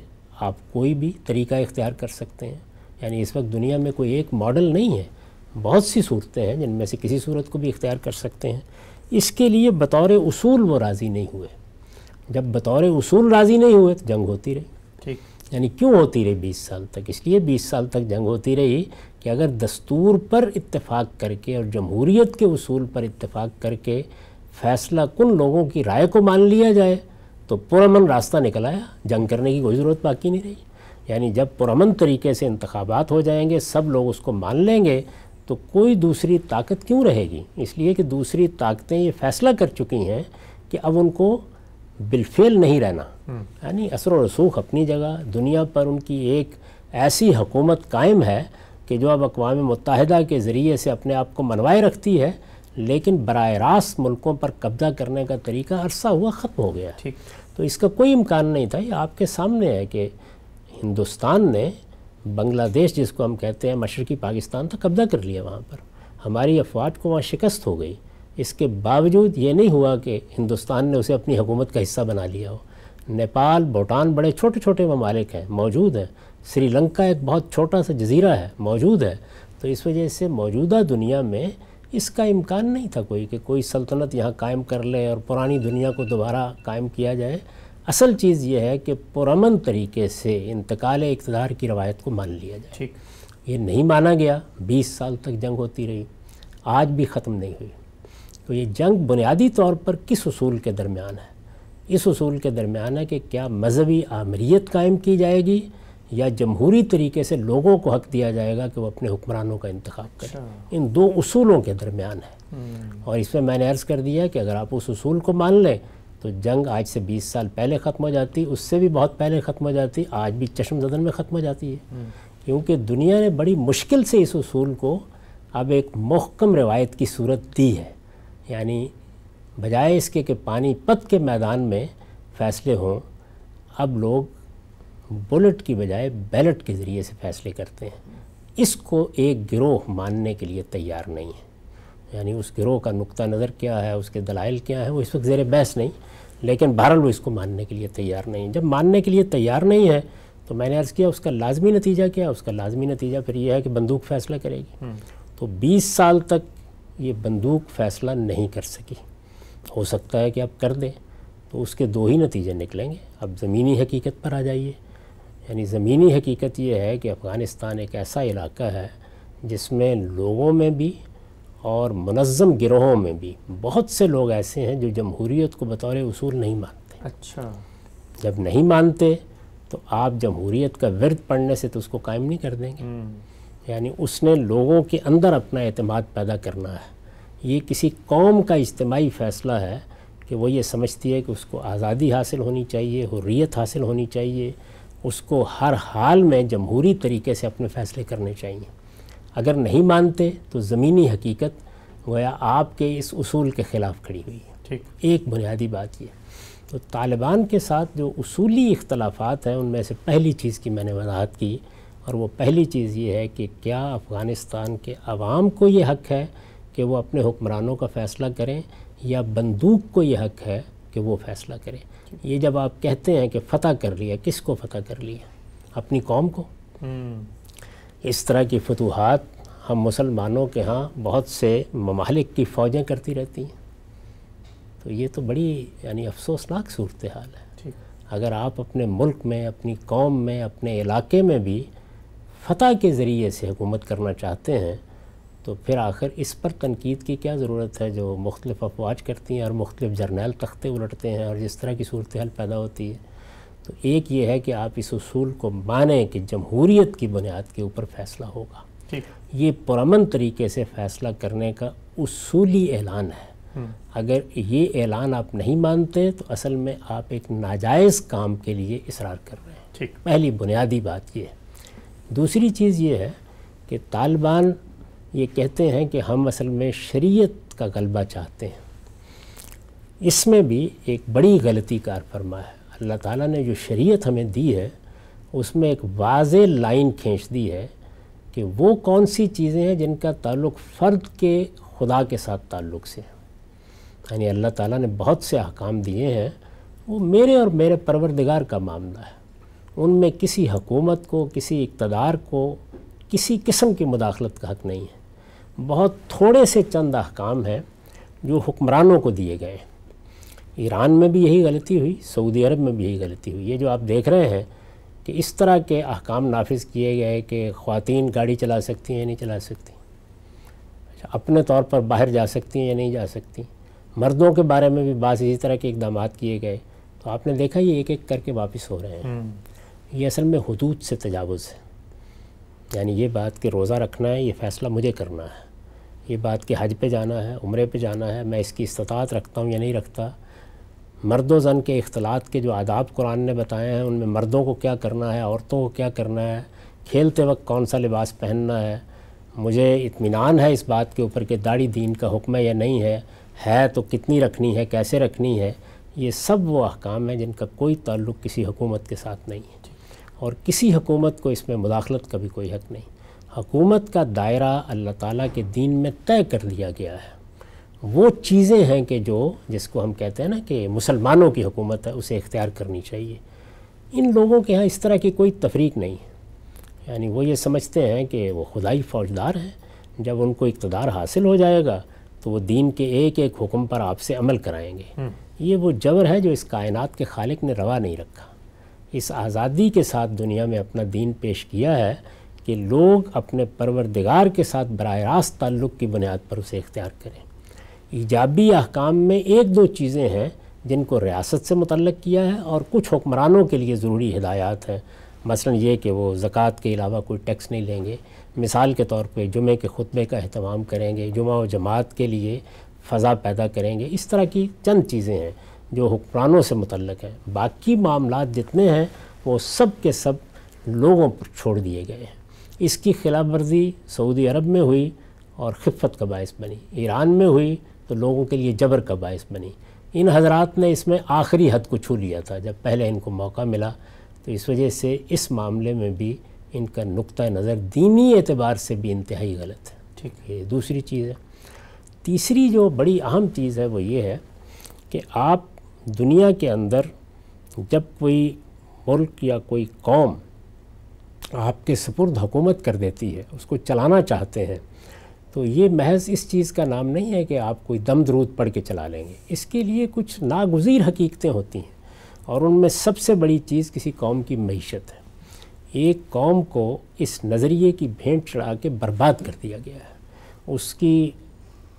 आप कोई भी तरीका इख्तियार कर सकते हैं यानी इस वक्त दुनिया में कोई एक मॉडल नहीं है बहुत सी सूरतें हैं जिनमें से किसी सूरत को भी इख्तियार कर सकते हैं इसके लिए बतौर उसूल वो राज़ी नहीं हुए जब बतौर उसूल राज़ी नहीं हुए तो जंग होती रही ठीक यानी क्यों होती रही बीस साल तक इसलिए बीस साल तक जंग होती रही कि अगर दस्तूर पर इतफाक़ करके और जमहूरीत के उसूल पर इतफाक़ करके फ़ैसला कुल लोगों की राय को मान लिया जाए तो पुरमन रास्ता निकल आया जंग करने की कोई ज़रूरत बाकी नहीं रही यानी जब पुरमन तरीके से इंतबात हो जाएंगे सब लोग उसको मान लेंगे तो कोई दूसरी ताकत क्यों रहेगी इसलिए कि दूसरी ताकतें ये फैसला कर चुकी हैं कि अब उनको बिलफेल नहीं रहना हम्म। यानी असर रसूख अपनी जगह दुनिया पर उनकी एक ऐसी हकूमत कायम है कि जो अब अकवा मुतहदा के ज़रिए से अपने आप को मनवाए रखती है लेकिन बर रास्त मुल्कों पर कब्जा करने का तरीका अरसा हुआ ख़त्म हो गया ठीक तो इसका कोई इम्कान नहीं था ये आपके सामने है कि हिंदुस्तान ने बांग्लादेश जिसको हम कहते हैं मशरकी पाकिस्तान तो कब्जा कर लिया वहाँ पर हमारी अफवाज को वहाँ शिकस्त हो गई इसके बावजूद ये नहीं हुआ कि हिंदुस्तान ने उसे अपनी हुकूमत का हिस्सा बना लिया हो नेपाल भूटान बड़े छोटे छोटे ममालिक हैं मौजूद हैं श्रीलंका एक बहुत छोटा सा जजीरा है मौजूद है तो इस वजह से मौजूदा दुनिया में इसका इम्कान नहीं था कोई कि कोई सल्तनत यहाँ कायम कर ले और पुरानी दुनिया को दोबारा कायम किया जाए असल चीज़ ये है कि पुरमन तरीके से इंतकाल इकतदार की रवायत को मान लिया जाए ठीक ये नहीं माना गया बीस साल तक जंग होती रही आज भी ख़त्म नहीं हुई तो ये जंग बुनियादी तौर पर किस असूल के दरमियान है इस असूल के दरमियान है कि क्या मजहबी आमरीत कायम की जाएगी या जमहूरी तरीके से लोगों को हक दिया जाएगा कि वो अपने हुक्मरानों का इंतखब करें अच्छा। इन दो उसूलों के दरमियान है हम्म। और इसमें मैंने अर्ज़ कर दिया कि अगर आप उस उसूल को मान लें तो जंग आज से 20 साल पहले ख़त्म हो जाती उससे भी बहुत पहले ख़त्म हो जाती आज भी चश्म जदन में ख़त्म हो जाती है हम्म। क्योंकि दुनिया ने बड़ी मुश्किल से इस उसूल को अब एक महकम रवायत की सूरत दी है यानी बजाय इसके कि पानीपत के मैदान में फ़ैसले हों अब लोग बुलेट की बजाय बैलेट के ज़रिए से फैसले करते हैं इसको एक गिरोह मानने के लिए तैयार नहीं है यानी उस गिरोह का नुक़ा नज़र क्या है उसके दलाइल क्या है वो इस वक्त ज़ेर बहस नहीं लेकिन बहरहाल वो इसको मानने के लिए तैयार नहीं है जब मानने के लिए तैयार नहीं है तो मैंने अर्ज़ किया उसका लाजमी नतीजा क्या है उसका लाजमी नतीजा फिर यह है कि बंदूक फ़ैसला करेगी हम्म। तो बीस साल तक ये बंदूक फ़ैसला नहीं कर सकी हो सकता है कि आप कर दें तो उसके दो ही नतीजे निकलेंगे अब ज़मीनी हकीकत पर आ जाइए यानी ज़मीनी हकीकत यह है कि अफ़गानिस्तान एक ऐसा इलाका है जिसमें लोगों में भी और मनज़म गिरोहों में भी बहुत से लोग ऐसे हैं जो जमहूरीत को बतौर असूल नहीं मानते अच्छा जब नहीं मानते तो आप जमहूरीत का विरद पढ़ने से तो उसको कायम नहीं कर देंगे हम्म। यानी उसने लोगों के अंदर अपना अतमाद पैदा करना है ये किसी कौम का इज्तमाही फ़ैसला है कि वो ये समझती है कि उसको आज़ादी हासिल होनी चाहिए हुर्रियत हासिल होनी चाहिए उसको हर हाल में जमहूरी तरीके से अपने फ़ैसले करने चाहिए अगर नहीं मानते तो ज़मीनी हकीकत गोया आपके इस उसूल के ख़िलाफ़ खड़ी हुई है ठीक एक बुनियादी बात यह तो तालिबान के साथ जो असूली इख्तलाफात हैं उनमें से पहली चीज़ की मैंने वजाहत की और वो पहली चीज़ ये है कि क्या अफ़गानिस्तान के आवाम को ये हक़ है कि वो अपने हुक्मरानों का फ़ैसला करें या बंदूक को ये हक़ है कि वो फ़ैसला करें ये जब आप कहते हैं कि फ़तह कर लिया किसको फ़तह कर लिया अपनी कौम को हम्म। इस तरह की फतूहत हम मुसलमानों के यहाँ बहुत से ममालिक की फ़ौजें करती रहती हैं तो ये तो बड़ी यानी अफसोसनाक सूरत हाल है अगर आप अपने मुल्क में अपनी कौम में अपने इलाके में भी फतह के ज़रिए से हुकूमत करना चाहते हैं तो फिर आखिर इस पर तनकीद की क्या ज़रूरत है जो मुख्तलिफ अफवाज करती हैं और मुख्तलिफ जर्नैल तख्ते उलटते हैं और जिस तरह की सूरत हाल पैदा होती है तो एक ये है कि आप इस असूल को माने कि जमहूरीत की बुनियाद के ऊपर फ़ैसला होगा ये पुरमन तरीके से फ़ैसला करने का उसूली ऐलान है हम्म। अगर ये ऐलान आप नहीं मानते तो असल में आप एक नाजायज़ काम के लिए इसरार कर रहे हैं पहली बुनियादी बात यह है दूसरी चीज़ ये है कि तालिबान ये कहते हैं कि हम असल में शरीयत का गलबा चाहते हैं इसमें भी एक बड़ी गलती कार फरमा है अल्लाह ताला ने जो शरीयत हमें दी है उसमें एक वाज लाइन खींच दी है कि वो कौन सी चीज़ें हैं जिनका ताल्लुक़ फ़र्द के खुदा के साथ ताल्लुक़ से है यानी अल्लाह ताला ने बहुत से अहकाम दिए हैं वो मेरे और मेरे परवरदिगार का मामला है उनमें किसी हकूमत को किसी इकतदार को किसी किस्म की मुदाखलत का हक नहीं है बहुत थोड़े से चंद अहकाम हैं जो हुक्मरानों को दिए गए हैं ईरान में भी यही गलती हुई सऊदी अरब में भी यही गलती हुई ये जो आप देख रहे हैं कि इस तरह के अहकाम नाफिज किए गए कि खातन गाड़ी चला सकती हैं या नहीं चला सकती अच्छा अपने तौर पर बाहर जा सकती हैं या नहीं जा सकती मर्दों के बारे में भी बात इसी तरह के इकदाम किए गए तो आपने देखा ये एक एक करके वापस हो रहे हैं हम्म। ये असल में हदूद से तजावज़ है यानी ये बात कि रोज़ा रखना है ये फ़ैसला मुझे करना है ये बात कि हज पे जाना है उम्र पे जाना है मैं इसकी इस्तात रखता हूँ या नहीं रखता मर्द ज़न के अख्तलात के जो आदाब कुरान ने बताए हैं उनमें मर्दों को क्या करना है औरतों को क्या करना है खेलते वक्त कौन सा लिबास पहनना है मुझे इतमान है इस बात के ऊपर कि दाढ़ी दीन का हुक्म है या नहीं है है तो कितनी रखनी है कैसे रखनी है ये सब वो अहकाम हैं जिनका कोई ताल्लुक़ किसी हुकूमत के साथ नहीं है और किसी हुकूमत को इसमें मुदाखलत का भी कोई हक नहीं हकूमत का दायरा अल्लाह ताला के दीन में तय कर लिया गया है वो चीज़ें हैं कि जो जिसको हम कहते हैं ना कि मुसलमानों की हुकूमत है उसे इख्तियार करनी चाहिए इन लोगों के यहाँ इस तरह की कोई तफरीक नहीं है यानी वो ये समझते हैं कि वो खुदाई फ़ौजदार हैं जब उनको इकतदार हासिल हो जाएगा तो वो दीन के एक एक हुक्म पर आपसे अमल कराएंगे हम्म। ये वो जबर है जो इस कायनात के खालिक ने रवा नहीं रखा इस आज़ादी के साथ दुनिया में अपना दीन पेश किया है कि लोग अपने परवरदिगार के साथ बर रास्त ताल्लुक़ की बुनियाद पर उसे इख्तियार करें ईजाबी अहकाम में एक दो चीज़ें हैं जिनको रियासत से मुतल किया है और कुछ हुक्मरानों के लिए ज़रूरी हिदायत हैं मसलन ये कि वो ज़क़़त के अलावा कोई टैक्स नहीं लेंगे मिसाल के तौर पे जुमे के ख़ुतबे का अहतमाम करेंगे जुमा व जमात के लिए फ़ज़ा पैदा करेंगे इस तरह की चंद चीज़ें हैं जो हुक्मरानों से मुतल हैं बाकी मामला जितने हैं वो सब के सब लोगों पर छोड़ दिए गए हैं इसकी खिलाफ वर्जी सऊदी अरब में हुई और खिफत का बायस बनी ईरान में हुई तो लोगों के लिए जबर का बायस बनी इन हजरात ने इसमें आखिरी हद को छू लिया था जब पहले इनको मौका मिला तो इस वजह से इस मामले में भी इनका नुक़ नज़र दीनी एतबार से भी इंतहाई गलत है ठीक है दूसरी चीज़ है तीसरी जो बड़ी अहम चीज़ है वो ये है कि आप दुनिया के अंदर जब कोई मुल्क या कोई कौम आपके सपुर्द हुकूमत कर देती है उसको चलाना चाहते हैं तो ये महज इस चीज़ का नाम नहीं है कि आप कोई दम दरूद पढ़ के चला लेंगे इसके लिए कुछ नागजीर हकीकतें होती हैं और उनमें सबसे बड़ी चीज़ किसी कौम की मीशत है एक कौम को इस नज़रिए की भेंट चढ़ा के बर्बाद कर दिया गया है उसकी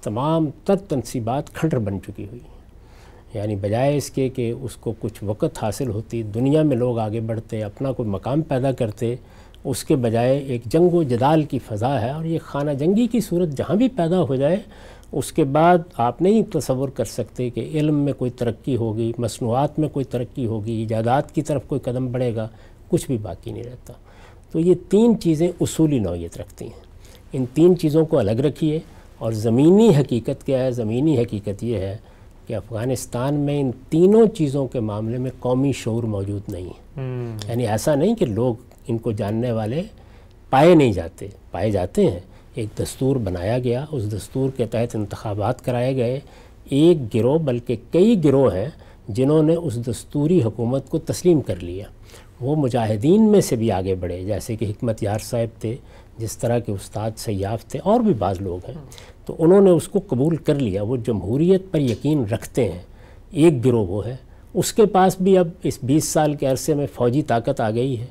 तमाम तर तनसीबात खंडर बन चुकी हुई हैं यानी बजाय इसके कि उसको कुछ वक़्त हासिल होती दुनिया में लोग आगे बढ़ते अपना कोई मकाम पैदा करते उसके बजाय एक जंग व जदाल की फ़ज़ा है और ये खाना जंगी की सूरत जहाँ भी पैदा हो जाए उसके बाद आप नहीं तस्वर कर सकते कि इल्म में कोई तरक्की होगी मसनूआत में कोई तरक्की होगी ईजादात की तरफ कोई कदम बढ़ेगा कुछ भी बाकी नहीं रहता तो ये तीन चीज़ें उसूली नौीयत रखती हैं इन तीन चीज़ों को अलग रखिए और ज़मीनी हकीकत क्या है ज़मीनी हकीकत ये है कि अफ़गानिस्तान में इन तीनों चीज़ों के मामले में कौमी शौर मौजूद नहीं है हम्म। यानी ऐसा नहीं कि लोग इनको जानने वाले पाए नहीं जाते पाए जाते हैं एक दस्तूर बनाया गया उस दस्तूर के तहत इंतबात कराए गए एक गिरोह बल्कि कई गिरोह हैं जिन्होंने उस दस्तूरी हुकूमत को तस्लीम कर लिया वो मुजाहिदीन में से भी आगे बढ़े जैसे कि हमत यार साहब थे जिस तरह के उस्ताद सयाफ थे और भी बाज़ लोग हैं तो उन्होंने उसको कबूल कर लिया वो जमहूरीत पर यकीन रखते हैं एक गिरोह वो है उसके पास भी अब इस बीस साल के अरसे में फ़ौजी ताकत आ गई है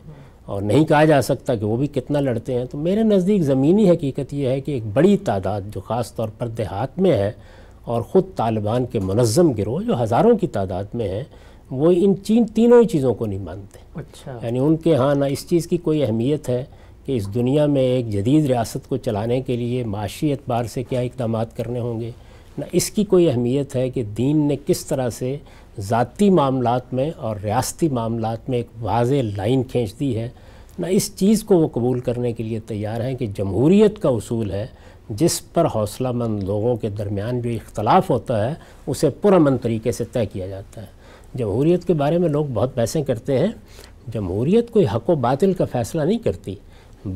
और नहीं कहा जा सकता कि वो भी कितना लड़ते हैं तो मेरे नज़दीक ज़मीनी हकीकत यह है कि एक बड़ी तादाद जो ख़ास तौर पर देहात में है और ख़ुद तालिबान के मनज़म गिरोह जो हज़ारों की तादाद में है वो इन चीन तीनों ही चीज़ों को नहीं मानते अच्छा यानी उनके यहाँ ना इस चीज़ की कोई अहमियत है कि इस दुनिया में एक जदीद रियासत को चलाने के लिए माशी एतबार से क्या इकदाम करने होंगे ना इसकी कोई अहमियत है कि दीन ने किस तरह से ज़ाती मामला में और रियाती मामला में एक वाज लाइन खींच दी है ना इस चीज़ को वो कबूल करने के लिए तैयार हैं कि जमहूरीत का असूल है जिस पर हौसला मंद लोगों के दरमियान जो इख्तलाफ होता है उसे पुरमन तरीके से तय किया जाता है जमहूरीत के बारे में लोग बहुत बहसें करते हैं जमहूरीत कोई हक व बातिल का फ़ैसला नहीं करती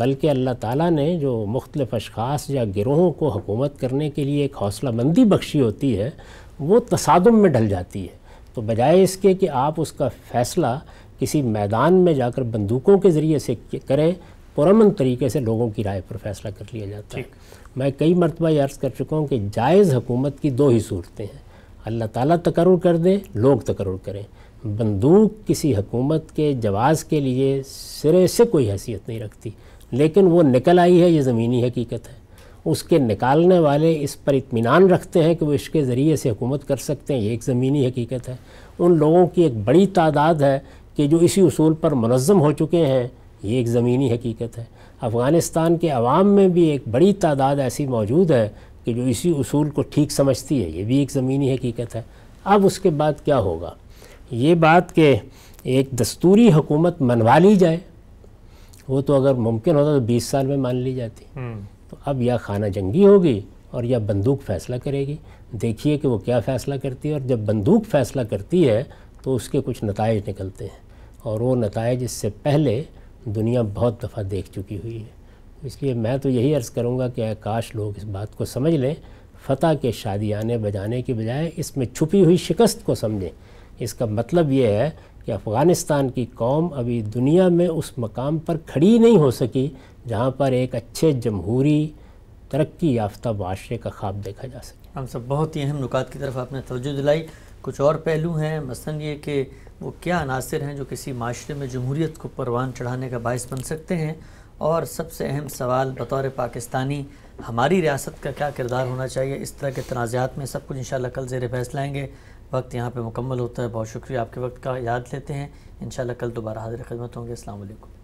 बल्कि अल्लाह ताला ने जो मुख्तलिफ़ अशास या गिरोहों को हुकूमत करने के लिए एक हौसला मंदी बख्शी होती है वो तसादम में ढल जाती है तो बजाय इसके कि आप उसका फ़ैसला किसी मैदान में जाकर बंदूकों के ज़रिए से करें पुरमन तरीके से लोगों की राय पर फैसला कर लिया जाता है मैं कई मरतबा ये अर्ज़ कर चुका हूँ कि जायज़ हुकूमत की दो ही सूरतें हैं अल्लाह ताला तकरूर कर दे लोग तकरूर करें बंदूक किसी हकूमत के जवाज़ के लिए सिरे से कोई हैसियत नहीं रखती लेकिन वो निकल आई है ये ज़मीनी हकीकत है उसके निकालने वाले इस पर इतमान रखते हैं कि वो इसके ज़रिए से हुकूमत कर सकते हैं ये एक ज़मीनी हकीकत है उन लोगों की एक बड़ी तादाद है कि जो इसी असूल पर मनज़म हो चुके हैं ये एक ज़मीनी हकीकत है अफ़गानिस्तान के अवाम में भी एक बड़ी तादाद ऐसी मौजूद है कि जो इसी असूल को ठीक समझती है ये भी एक ज़मीनी हकीकत है अब उसके बाद क्या होगा ये बात कि एक दस्तूरी हुकूमत मनवा ली जाए वो तो अगर मुमकिन होता तो 20 साल में मान ली जाती हम्म। तो अब या खाना जंगी होगी और या बंदूक फ़ैसला करेगी देखिए कि वो क्या फ़ैसला करती है और जब बंदूक फ़ैसला करती है तो उसके कुछ नतज निकलते हैं और वो नतज इससे पहले दुनिया बहुत दफ़ा देख चुकी हुई है इसलिए मैं तो यही अर्ज़ करूँगा कि काश लोग इस बात को समझ लें फतह के शादी आने बजाने के बजाय इसमें छुपी हुई शिकस्त को समझें इसका मतलब ये है कि अफ़गानिस्तान की कौम अभी दुनिया में उस मकाम पर खड़ी नहीं हो सकी जहाँ पर एक अच्छे जमहूरी तरक्की याफ्ता माशरे का ख्वाब देखा जा सके हम सब बहुत ही अहम नुकात की तरफ आपने तोज्जो दिलाई कुछ और पहलू हैं मसलन ये कि वो क्या अनासर हैं जो किसी माशरे में जमहूरीत को परवान चढ़ाने का बायस बन सकते हैं और सबसे अहम सवाल बतौर पाकिस्तानी हमारी रियासत का क्या किरदार होना चाहिए इस तरह के तनाज़ात में सब कुछ इन कल जेर बहस लाएँगे वक्त यहाँ पर मुकम्मल होता है बहुत शुक्रिया आपके वक्त का याद लेते हैं इन कल दोबारा हाजिर खिदमत होंगे असल